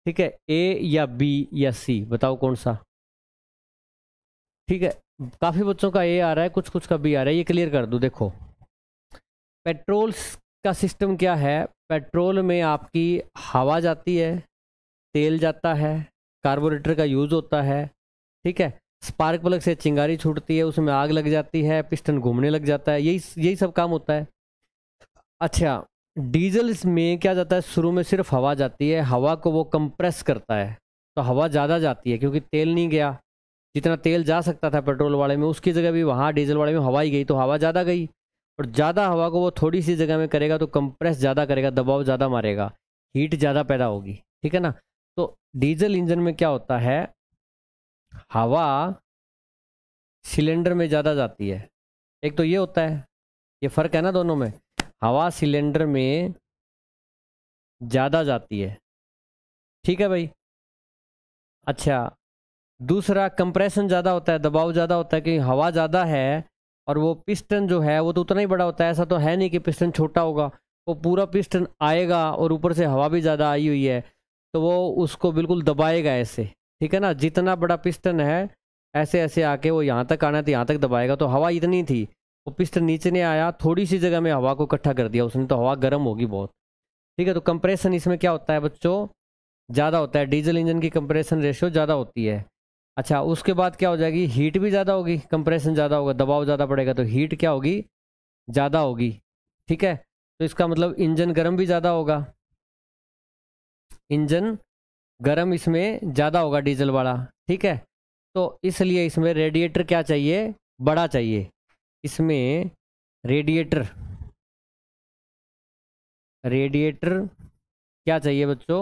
ठीक है ए या बी या सी बताओ कौन सा ठीक है काफ़ी बच्चों का ए आ रहा है कुछ कुछ का बी आ रहा है ये क्लियर कर दूँ देखो पेट्रोल का सिस्टम क्या है पेट्रोल में आपकी हवा जाती है तेल जाता है कार्बोरेटर का यूज़ होता है ठीक है स्पार्क प्लग से चिंगारी छूटती है उसमें आग लग जाती है पिस्टन घूमने लग जाता है यही यही सब काम होता है अच्छा डीजल इसमें क्या जाता है शुरू में सिर्फ हवा जाती है हवा को वो कंप्रेस करता है तो हवा ज़्यादा जाती है क्योंकि तेल नहीं गया जितना तेल जा सकता था पेट्रोल वाले में उसकी जगह भी वहाँ डीजल वाले में हवा ही गई तो हवा ज़्यादा गई और ज़्यादा हवा को वो थोड़ी सी जगह में करेगा तो कंप्रेस ज़्यादा करेगा दबाव ज़्यादा मारेगा हीट ज़्यादा पैदा होगी ठीक है ना तो डीजल इंजन में क्या होता है हवा सिलेंडर में ज़्यादा जाती है एक तो ये होता है ये फ़र्क है ना दोनों में हवा सिलेंडर में ज़्यादा जाती है ठीक है भाई अच्छा दूसरा कंप्रेशन ज़्यादा होता है दबाव ज़्यादा होता है कि हवा ज़्यादा है और वो पिस्टन जो है वो तो उतना ही बड़ा होता है ऐसा तो है नहीं कि पिस्टन छोटा होगा वो पूरा पिस्टन आएगा और ऊपर से हवा भी ज़्यादा आई हुई है तो वो उसको बिल्कुल दबाएगा ऐसे ठीक है ना जितना बड़ा पिस्टन है ऐसे ऐसे आके वो यहाँ तक आना है तो यहाँ तक दबाएगा तो हवा इतनी थी वो पिस्टन नीचे नहीं आया थोड़ी सी जगह में हवा को इकट्ठा कर दिया उसने तो हवा गर्म होगी बहुत ठीक है तो कंप्रेशन इसमें क्या होता है बच्चों ज़्यादा होता है डीजल इंजन की कंप्रेशन रेशियो ज़्यादा होती है अच्छा उसके बाद क्या हो जाएगी हीट भी ज़्यादा होगी कंप्रेशन ज़्यादा होगा दबाव ज़्यादा पड़ेगा तो हीट क्या होगी ज़्यादा होगी ठीक है तो इसका मतलब इंजन गर्म भी ज़्यादा होगा इंजन गर्म इसमें ज़्यादा होगा डीजल वाला ठीक है तो इसलिए इसमें रेडिएटर क्या चाहिए बड़ा चाहिए इसमें रेडिएटर रेडिएटर क्या चाहिए बच्चों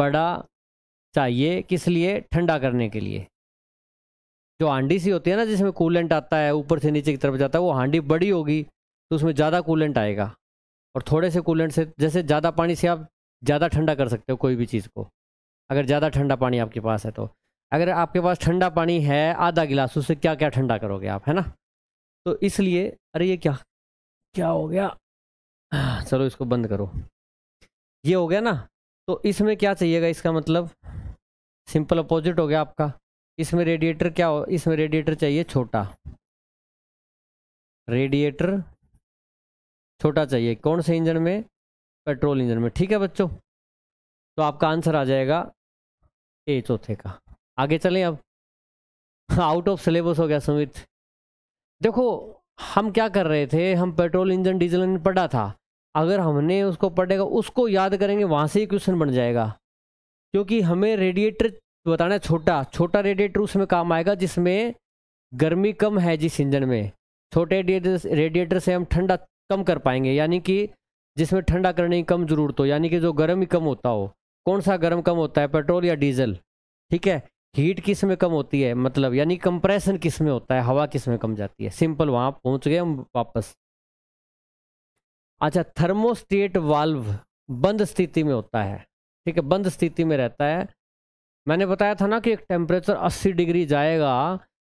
बड़ा चाहिए किस लिए ठंडा करने के लिए जो हांडी सी होती है ना जिसमें कूलेंट आता है ऊपर से नीचे की तरफ जाता है वो हांडी बड़ी होगी तो उसमें ज़्यादा कूलेंट आएगा और थोड़े से कूलेंट से जैसे ज़्यादा पानी से आप ज़्यादा ठंडा कर सकते हो कोई भी चीज़ को अगर ज़्यादा ठंडा पानी आपके पास है तो अगर आपके पास ठंडा पानी है आधा गिलास उससे क्या क्या ठंडा करोगे आप है ना तो इसलिए अरे ये क्या क्या हो गया चलो इसको बंद करो ये हो गया ना तो इसमें क्या चाहिएगा इसका मतलब सिंपल अपोजिट हो गया आपका इसमें रेडिएटर क्या हो इसमें रेडिएटर चाहिए छोटा रेडिएटर छोटा चाहिए कौन से इंजन में पेट्रोल इंजन में ठीक है बच्चों तो आपका आंसर आ जाएगा ए चौथे का आगे चलें अब आउट ऑफ सिलेबस हो गया सुमित देखो हम क्या कर रहे थे हम पेट्रोल इंजन डीजल इंजन पढ़ा था अगर हमने उसको पढ़ेगा तो उसको याद करेंगे वहाँ से ही क्वेश्चन बन जाएगा क्योंकि हमें रेडिएटर बताना छोटा छोटा रेडिएटर उसमें काम आएगा जिसमें गर्मी कम है जिस इंजन में छोटे रेडिएटर से हम ठंडा कम कर पाएंगे यानी कि जिसमें ठंडा करने की कम ज़रूरत हो यानी कि जो गर्म ही कम होता हो कौन सा गर्म कम होता है पेट्रोल या डीजल ठीक है हीट किस में कम होती है मतलब यानी कंप्रेशन किस में होता है हवा किस में कम जाती है सिंपल वहाँ पहुँच गए हम वापस अच्छा थर्मोस्टेट वाल्व बंद स्थिति में होता है ठीक है बंद स्थिति में रहता है मैंने बताया था ना कि एक टेम्परेचर 80 डिग्री जाएगा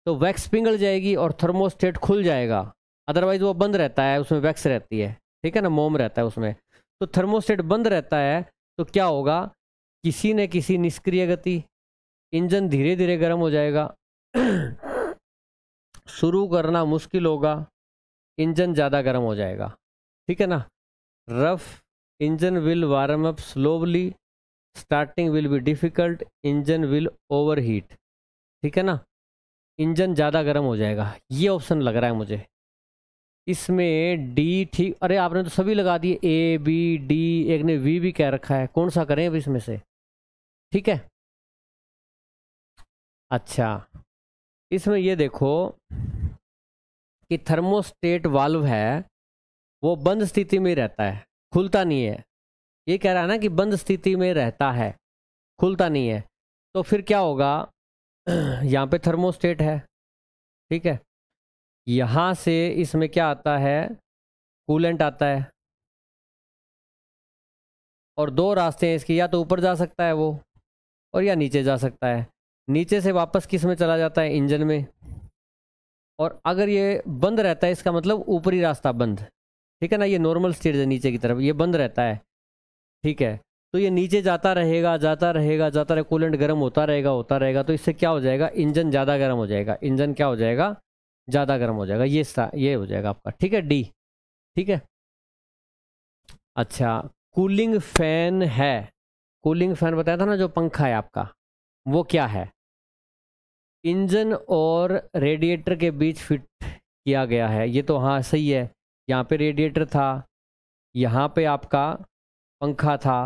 तो वैक्स पिंगल जाएगी और थर्मोस्टेट खुल जाएगा अदरवाइज वो बंद रहता है उसमें वैक्स रहती है ठीक है ना मोम रहता है उसमें तो थर्मोस्टेट बंद रहता है तो क्या होगा किसी न किसी निष्क्रिय गति इंजन धीरे धीरे गर्म हो जाएगा शुरू करना मुश्किल होगा इंजन ज़्यादा गर्म हो जाएगा ठीक है ना rough engine will warm up slowly starting will be difficult engine will overheat ठीक है ना इंजन ज़्यादा गर्म हो जाएगा ये ऑप्शन लग रहा है मुझे इसमें डी ठीक अरे आपने तो सभी लगा दिए ए बी डी एक ने वी भी कह रखा है कौन सा करें अब इसमें से ठीक है अच्छा इसमें ये देखो कि थर्मोस्टेट वाल्व है वो बंद स्थिति में रहता है खुलता नहीं है ये कह रहा है ना कि बंद स्थिति में रहता है खुलता नहीं है तो फिर क्या होगा [clears throat] यहाँ पे थर्मोस्टेट है ठीक है यहाँ से इसमें क्या आता है कूलेंट आता है और दो रास्ते हैं इसके या तो ऊपर जा सकता है वो और या नीचे जा सकता है नीचे से वापस किस में चला जाता है इंजन में और अगर ये बंद रहता है इसका मतलब ऊपरी रास्ता बंद ठीक है ना ये नॉर्मल स्टेज है नीचे की तरफ ये बंद रहता है ठीक है तो ये नीचे जाता रहेगा जाता रहेगा जाता रहे कूलेंट गर्म होता रहेगा होता रहेगा तो इससे क्या हो जाएगा इंजन ज़्यादा गर्म हो जाएगा इंजन क्या हो जाएगा ज़्यादा गर्म हो जाएगा ये ये हो जाएगा आपका ठीक है डी ठीक है अच्छा कूलिंग फैन है कूलिंग फैन बताया था ना जो पंखा है आपका वो क्या है इंजन और रेडिएटर के बीच फिट किया गया है ये तो हाँ सही है यहाँ पे रेडिएटर था यहाँ पे आपका पंखा था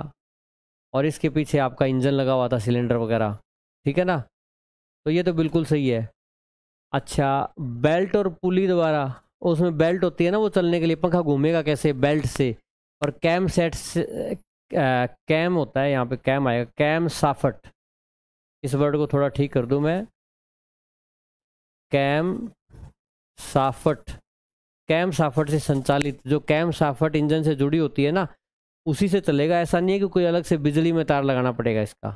और इसके पीछे आपका इंजन लगा हुआ था सिलेंडर वगैरह ठीक है ना तो ये तो बिल्कुल सही है अच्छा बेल्ट और पुली द्वारा उसमें बेल्ट होती है ना वो चलने के लिए पंखा घूमेगा कैसे बेल्ट से और कैम सेट से कैम होता है यहाँ पे कैम आएगा कैम साफट इस वर्ड को थोड़ा ठीक कर दूँ मैं कैम साफट कैम साफट से संचालित जो कैम साफट इंजन से जुड़ी होती है ना उसी से चलेगा ऐसा नहीं है कि कोई अलग से बिजली में तार लगाना पड़ेगा इसका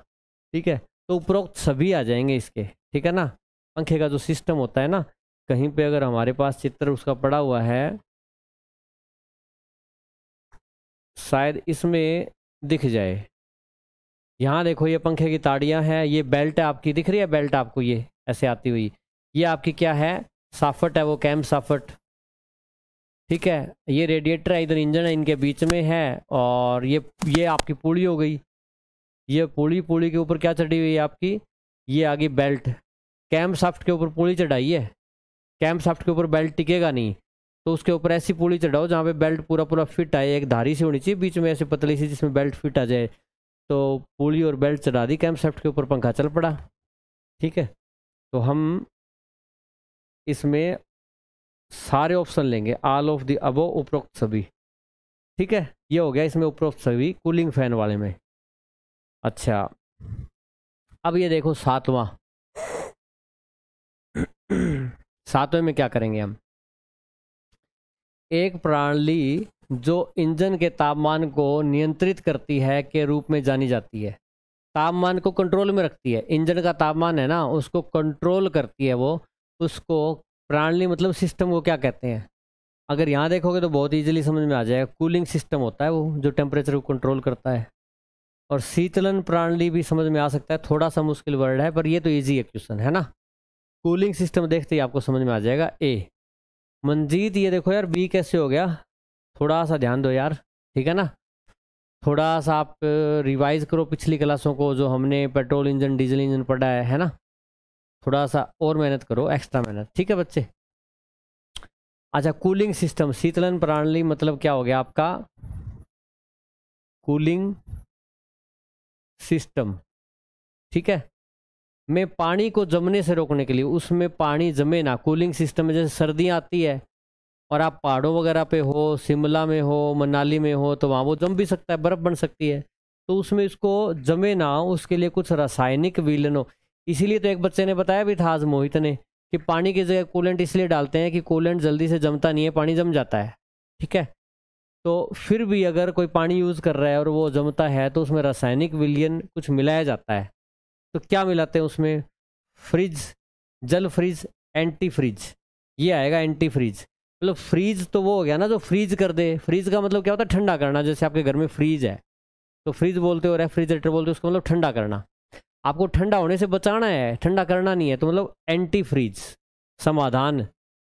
ठीक है तो उपरोक्त सभी आ जाएंगे इसके ठीक है ना पंखे का जो सिस्टम होता है ना कहीं पे अगर हमारे पास चित्र उसका पड़ा हुआ है शायद इसमें दिख जाए यहाँ देखो ये पंखे की ताड़ियाँ हैं ये बेल्ट आपकी दिख रही है बेल्ट आपको ये ऐसे आती हुई ये आपकी क्या है साफट है वो कैम साफट ठीक है ये रेडिएटर है इधर इंजन है इनके बीच में है और ये ये आपकी पूड़ी हो गई ये पूड़ी पूड़ी के ऊपर क्या चढ़ी हुई है आपकी ये आ गई बेल्ट कैम साफ्ट के ऊपर पूड़ी चढ़ाई है कैम साफ्ट के ऊपर बेल्ट टिकेगा नहीं तो उसके ऊपर ऐसी पूड़ी चढ़ाओ जहाँ पे बेल्ट पूरा पूरा फिट आए एक धारी सी होनी चाहिए बीच में ऐसे पतली सी जिसमें बेल्ट फिट आ जाए तो पूड़ी और बेल्ट चढ़ा दी कैम साफ्ट के ऊपर पंखा चल पड़ा ठीक है तो हम इसमें सारे ऑप्शन लेंगे ऑल ऑफ द अबो उपरोक्त सभी ठीक है ये हो गया इसमें उपरोक्त सभी कूलिंग फैन वाले में अच्छा अब ये देखो सातवां सातवें में क्या करेंगे हम एक प्रणाली जो इंजन के तापमान को नियंत्रित करती है के रूप में जानी जाती है तापमान को कंट्रोल में रखती है इंजन का तापमान है ना उसको कंट्रोल करती है वो उसको प्रणाली मतलब सिस्टम को क्या कहते हैं अगर यहाँ देखोगे तो बहुत इजीली समझ में आ जाएगा कूलिंग सिस्टम होता है वो जो टेम्परेचर को कंट्रोल करता है और शीतलन प्रणाली भी समझ में आ सकता है थोड़ा सा मुश्किल वर्ड है पर ये तो इजी है क्वेश्चन है ना कूलिंग सिस्टम देखते ही आपको समझ में आ जाएगा ए मंजीत ये देखो यार बी कैसे हो गया थोड़ा सा ध्यान दो यार ठीक है ना थोड़ा सा आप रिवाइज करो पिछली क्लासों को जो हमने पेट्रोल इंजन डीजल इंजन पढ़ा है है ना थोड़ा सा और मेहनत करो एक्स्ट्रा मेहनत ठीक है बच्चे अच्छा कूलिंग सिस्टम शीतलन प्रणाली मतलब क्या हो गया आपका कूलिंग सिस्टम ठीक है में पानी को जमने से रोकने के लिए उसमें पानी जमे ना कूलिंग सिस्टम में जैसे सर्दियाँ आती है और आप पहाड़ों वगैरह पे हो शिमला में हो मनाली में हो तो वहाँ वो जम भी सकता है बर्फ़ बन सकती है तो उसमें इसको जमे ना उसके लिए कुछ रासायनिक विलनों इसीलिए तो एक बच्चे ने बताया भी था आज मोहित ने कि पानी की जगह कूलेंट इसलिए डालते हैं कि कूलेंट जल्दी से जमता नहीं है पानी जम जाता है ठीक है तो फिर भी अगर कोई पानी यूज़ कर रहा है और वो जमता है तो उसमें रासायनिक विलियन कुछ मिलाया जाता है तो क्या मिलाते हैं उसमें फ्रिज जल फ्रिज एंटी फ्रिज ये आएगा एंटी फ्रिज मतलब फ्रीज तो वो हो गया ना जो फ्रीज कर दे फ्रीज का मतलब क्या होता है ठंडा करना जैसे आपके घर में फ्रीज है तो फ्रीज बोलते हो रेफ्रिजरेटर बोलते हो उसको मतलब ठंडा करना आपको ठंडा होने से बचाना है ठंडा करना नहीं है तो मतलब एंटी फ्रीज समाधान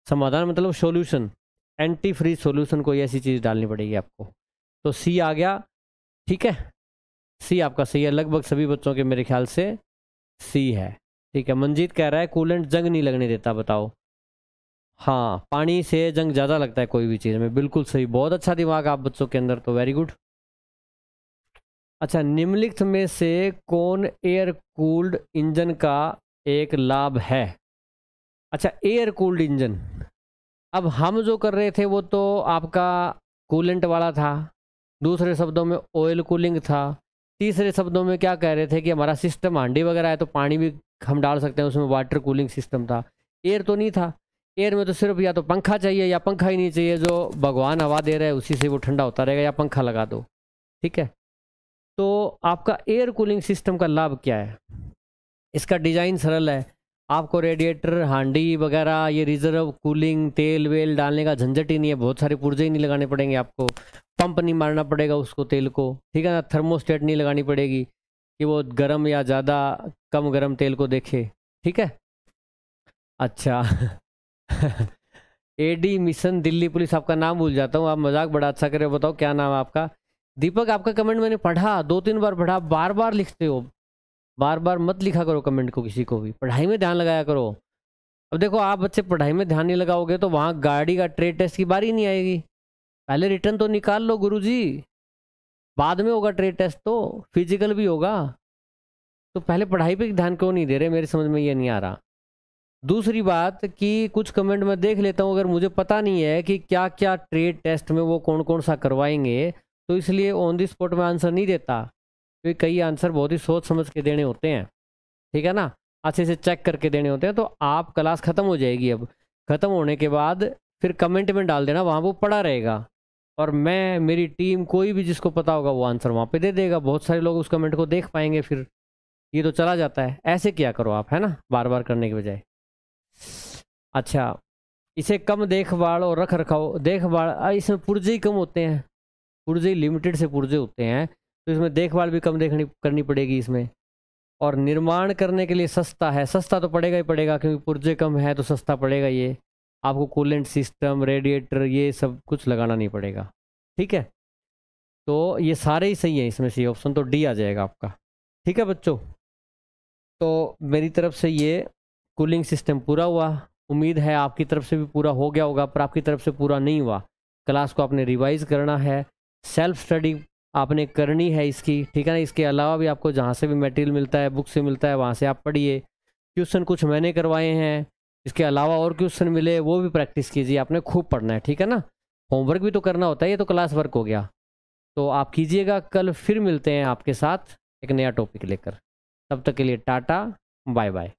समाधान मतलब सॉल्यूशन एंटी फ्रीज सॉल्यूशन कोई ऐसी चीज़ डालनी पड़ेगी आपको तो सी आ गया ठीक है सी आपका सही है लगभग सभी बच्चों के मेरे ख्याल से सी है ठीक है मंजीत कह रहा है कूलेंट जंग नहीं लगने देता बताओ हाँ पानी से जंग ज़्यादा लगता है कोई भी चीज़ में बिल्कुल सही बहुत अच्छा दिमाग आप बच्चों के अंदर तो वेरी गुड अच्छा निम्नलिखित में से कौन एयर कूल्ड इंजन का एक लाभ है अच्छा एयर कूल्ड इंजन अब हम जो कर रहे थे वो तो आपका कूलेंट वाला था दूसरे शब्दों में ऑयल कूलिंग था तीसरे शब्दों में क्या कह रहे थे कि हमारा सिस्टम हांडी वगैरह है तो पानी भी हम डाल सकते हैं उसमें वाटर कूलिंग सिस्टम था एयर तो नहीं था एयर में तो सिर्फ या तो पंखा चाहिए या पंखा ही नहीं चाहिए जो भगवान हवा दे रहा है उसी से वो ठंडा होता रहेगा या पंखा लगा दो ठीक है तो आपका एयर कूलिंग सिस्टम का लाभ क्या है इसका डिज़ाइन सरल है आपको रेडिएटर हांडी वगैरह ये रिजर्व कूलिंग तेल वेल डालने का झंझट ही नहीं है बहुत सारे पुर्जे ही नहीं लगाने पड़ेंगे आपको पंप नहीं मारना पड़ेगा उसको तेल को ठीक है ना थर्मोस्टेट नहीं लगानी पड़ेगी कि वो गर्म या ज़्यादा कम गर्म तेल को देखे ठीक है अच्छा एडी [laughs] मिशन दिल्ली पुलिस आपका नाम भूल जाता हूँ आप मजाक बड़ा अच्छा करें बताओ क्या नाम है आपका दीपक आपका कमेंट मैंने पढ़ा दो तीन बार पढ़ा बार बार लिखते हो बार बार मत लिखा करो कमेंट को किसी को भी पढ़ाई में ध्यान लगाया करो अब देखो आप बच्चे पढ़ाई में ध्यान नहीं लगाओगे तो वहाँ गाड़ी का ट्रेड टेस्ट की बारी नहीं आएगी पहले रिटर्न तो निकाल लो गुरुजी बाद में होगा ट्रेड टेस्ट तो फिजिकल भी होगा तो पहले पढ़ाई पे ध्यान क्यों नहीं दे रहे मेरे समझ में ये नहीं आ रहा दूसरी बात कि कुछ कमेंट मैं देख लेता हूँ अगर मुझे पता नहीं है कि क्या क्या ट्रेड टेस्ट में वो कौन कौन सा करवाएंगे तो इसलिए ऑन दी स्पॉट में आंसर नहीं देता क्योंकि तो कई आंसर बहुत ही सोच समझ के देने होते हैं ठीक है ना अच्छे से चेक करके देने होते हैं तो आप क्लास ख़त्म हो जाएगी अब ख़त्म होने के बाद फिर कमेंट में डाल देना वहाँ वो पड़ा रहेगा और मैं मेरी टीम कोई भी जिसको पता होगा वो आंसर वहाँ पे दे देगा बहुत सारे लोग उस कमेंट को देख पाएंगे फिर ये तो चला जाता है ऐसे क्या करो आप है ना बार बार करने के बजाय अच्छा इसे कम देखभाल और रख रखाओ देखभाल इसमें पुर्जे ही कम होते हैं पुर्जे लिमिटेड से पुर्जे होते हैं तो इसमें देखभाल भी कम देखनी करनी पड़ेगी इसमें और निर्माण करने के लिए सस्ता है सस्ता तो पड़ेगा ही पड़ेगा क्योंकि पुर्जे कम है तो सस्ता पड़ेगा ये आपको कूलेंट सिस्टम रेडिएटर ये सब कुछ लगाना नहीं पड़ेगा ठीक है तो ये सारे ही सही हैं इसमें से ऑप्शन तो डी आ जाएगा आपका ठीक है बच्चों तो मेरी तरफ से ये कूलिंग सिस्टम पूरा हुआ उम्मीद है आपकी तरफ से भी पूरा हो गया होगा पर आपकी तरफ से पूरा नहीं हुआ क्लास को आपने रिवाइज करना है सेल्फ स्टडी आपने करनी है इसकी ठीक है ना इसके अलावा भी आपको जहाँ से भी मटेरियल मिलता है बुक से मिलता है वहाँ से आप पढ़िए क्वेश्चन कुछ मैंने करवाए हैं इसके अलावा और क्वेश्चन मिले वो भी प्रैक्टिस कीजिए आपने खूब पढ़ना है ठीक है ना होमवर्क भी तो करना होता है ये तो क्लास वर्क हो गया तो आप कीजिएगा कल फिर मिलते हैं आपके साथ एक नया टॉपिक लेकर तब तक के लिए टाटा बाय बाय